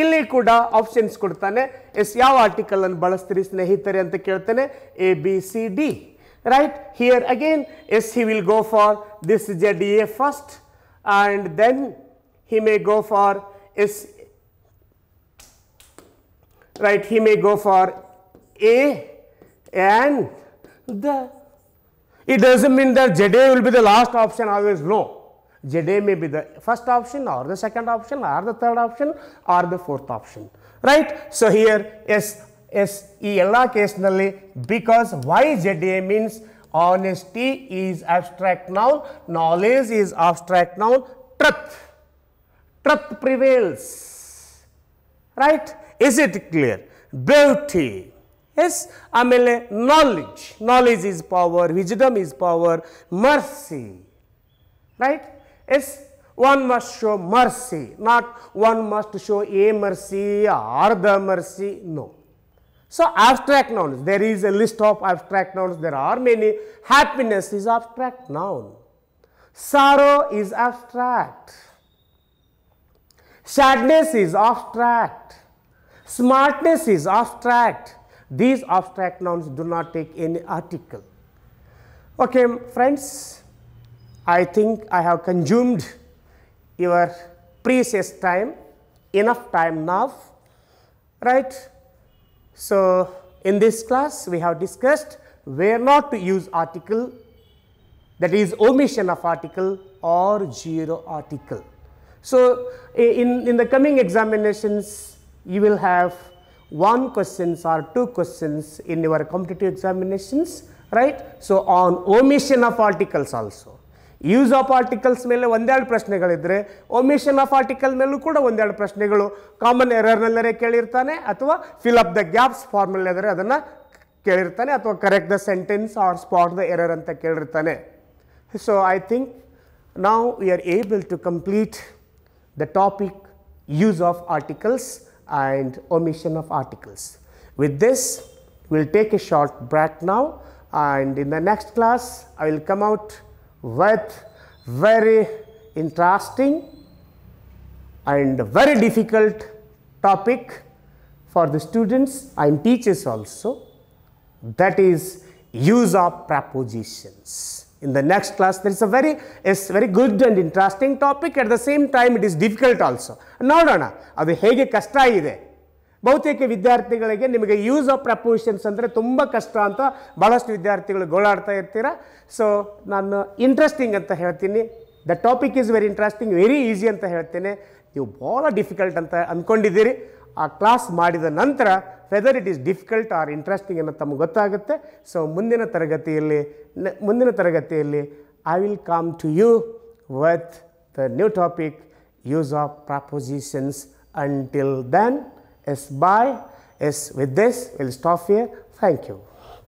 ಇಲ್ಲಿ ಕೂಡ options ಕೊಡ್ತಾನೆ S ಯಾವ article ಅನ್ನು ಬಳಸ್ತೀರಿ ಸ್ನೇಹಿತರೆ ಅಂತ ಕೇಳ್ತಾನೆ A B C D right here again yes he will go for this Z A first and then he may go for S right he may go for A and the it doesn't mean that ZA will be the last option always, no. ZA may be the first option or the second option or the third option or the fourth option, right? So, here S, S, E, L, occasionally because why ZA means honesty is abstract noun, knowledge is abstract noun, truth, truth prevails, right? Is it clear? Beauty, yes amele knowledge? Knowledge is power. Wisdom is power. Mercy, right? Yes one must show mercy, not one must show a mercy or the mercy, no. So, abstract nouns, there is a list of abstract nouns, there are many, happiness is abstract noun, sorrow is abstract, sadness is abstract, smartness is abstract, these abstract nouns do not take any article. Okay, friends, I think I have consumed your precious time, enough time now, right? So, in this class, we have discussed where not to use article that is omission of article or zero article. So, in, in the coming examinations, you will have one questions or two questions in your competitive examinations, right? So, on omission of articles also. Use of articles mele are day question galidre, omission of article mele kuda one day question galo, common error nalla re kelirthane, athwa fill up the gaps formula le dre, adana kelirthane, correct the sentence or spot the error anta kelirthane. So, I think now we are able to complete the topic use of articles and omission of articles. With this, we will take a short break now and in the next class, I will come out with very interesting and very difficult topic for the students and teachers also that is use of prepositions. In the next class, there is a very, is very good and interesting topic. At the same time, it is difficult also. ನೋಡೋಣ ಅದು ಹೇಗೆ ಕಷ್ಟ ಇದೆ ಬಹುತೇಕ ವಿದ್ಯಾರ್ಥಿಗಳಿಗೆ ನಿಮಗೆ use of ಪ್ರಪೋಷನ್ಸ್ ಅಂದರೆ ತುಂಬ ಕಷ್ಟ ಅಂತ ಭಾಳಷ್ಟು ವಿದ್ಯಾರ್ಥಿಗಳು ಗೋಳಾಡ್ತಾ ಇರ್ತೀರ ಸೊ ನಾನು ಇಂಟ್ರೆಸ್ಟಿಂಗ್ ಅಂತ ಹೇಳ್ತೀನಿ the topic is very interesting very easy ಅಂತ ಹೇಳ್ತೀನಿ ನೀವು ಭಾಳ ಡಿಫಿಕಲ್ಟ್ ಅಂತ ಅಂದ್ಕೊಂಡಿದ್ದೀರಿ ಆ ಕ್ಲಾಸ್ ಮಾಡಿದ ನಂತರ whether it is difficult or interesting ಅನ್ನೋ ತಮಗೆ ಗೊತ್ತಾಗುತ್ತೆ ಸೊ ಮುಂದಿನ ತರಗತಿಯಲ್ಲಿ ಮುಂದಿನ ತರಗತಿಯಲ್ಲಿ I will come to you with the new topic use of prepositions until then s bye s with this will stop here thank you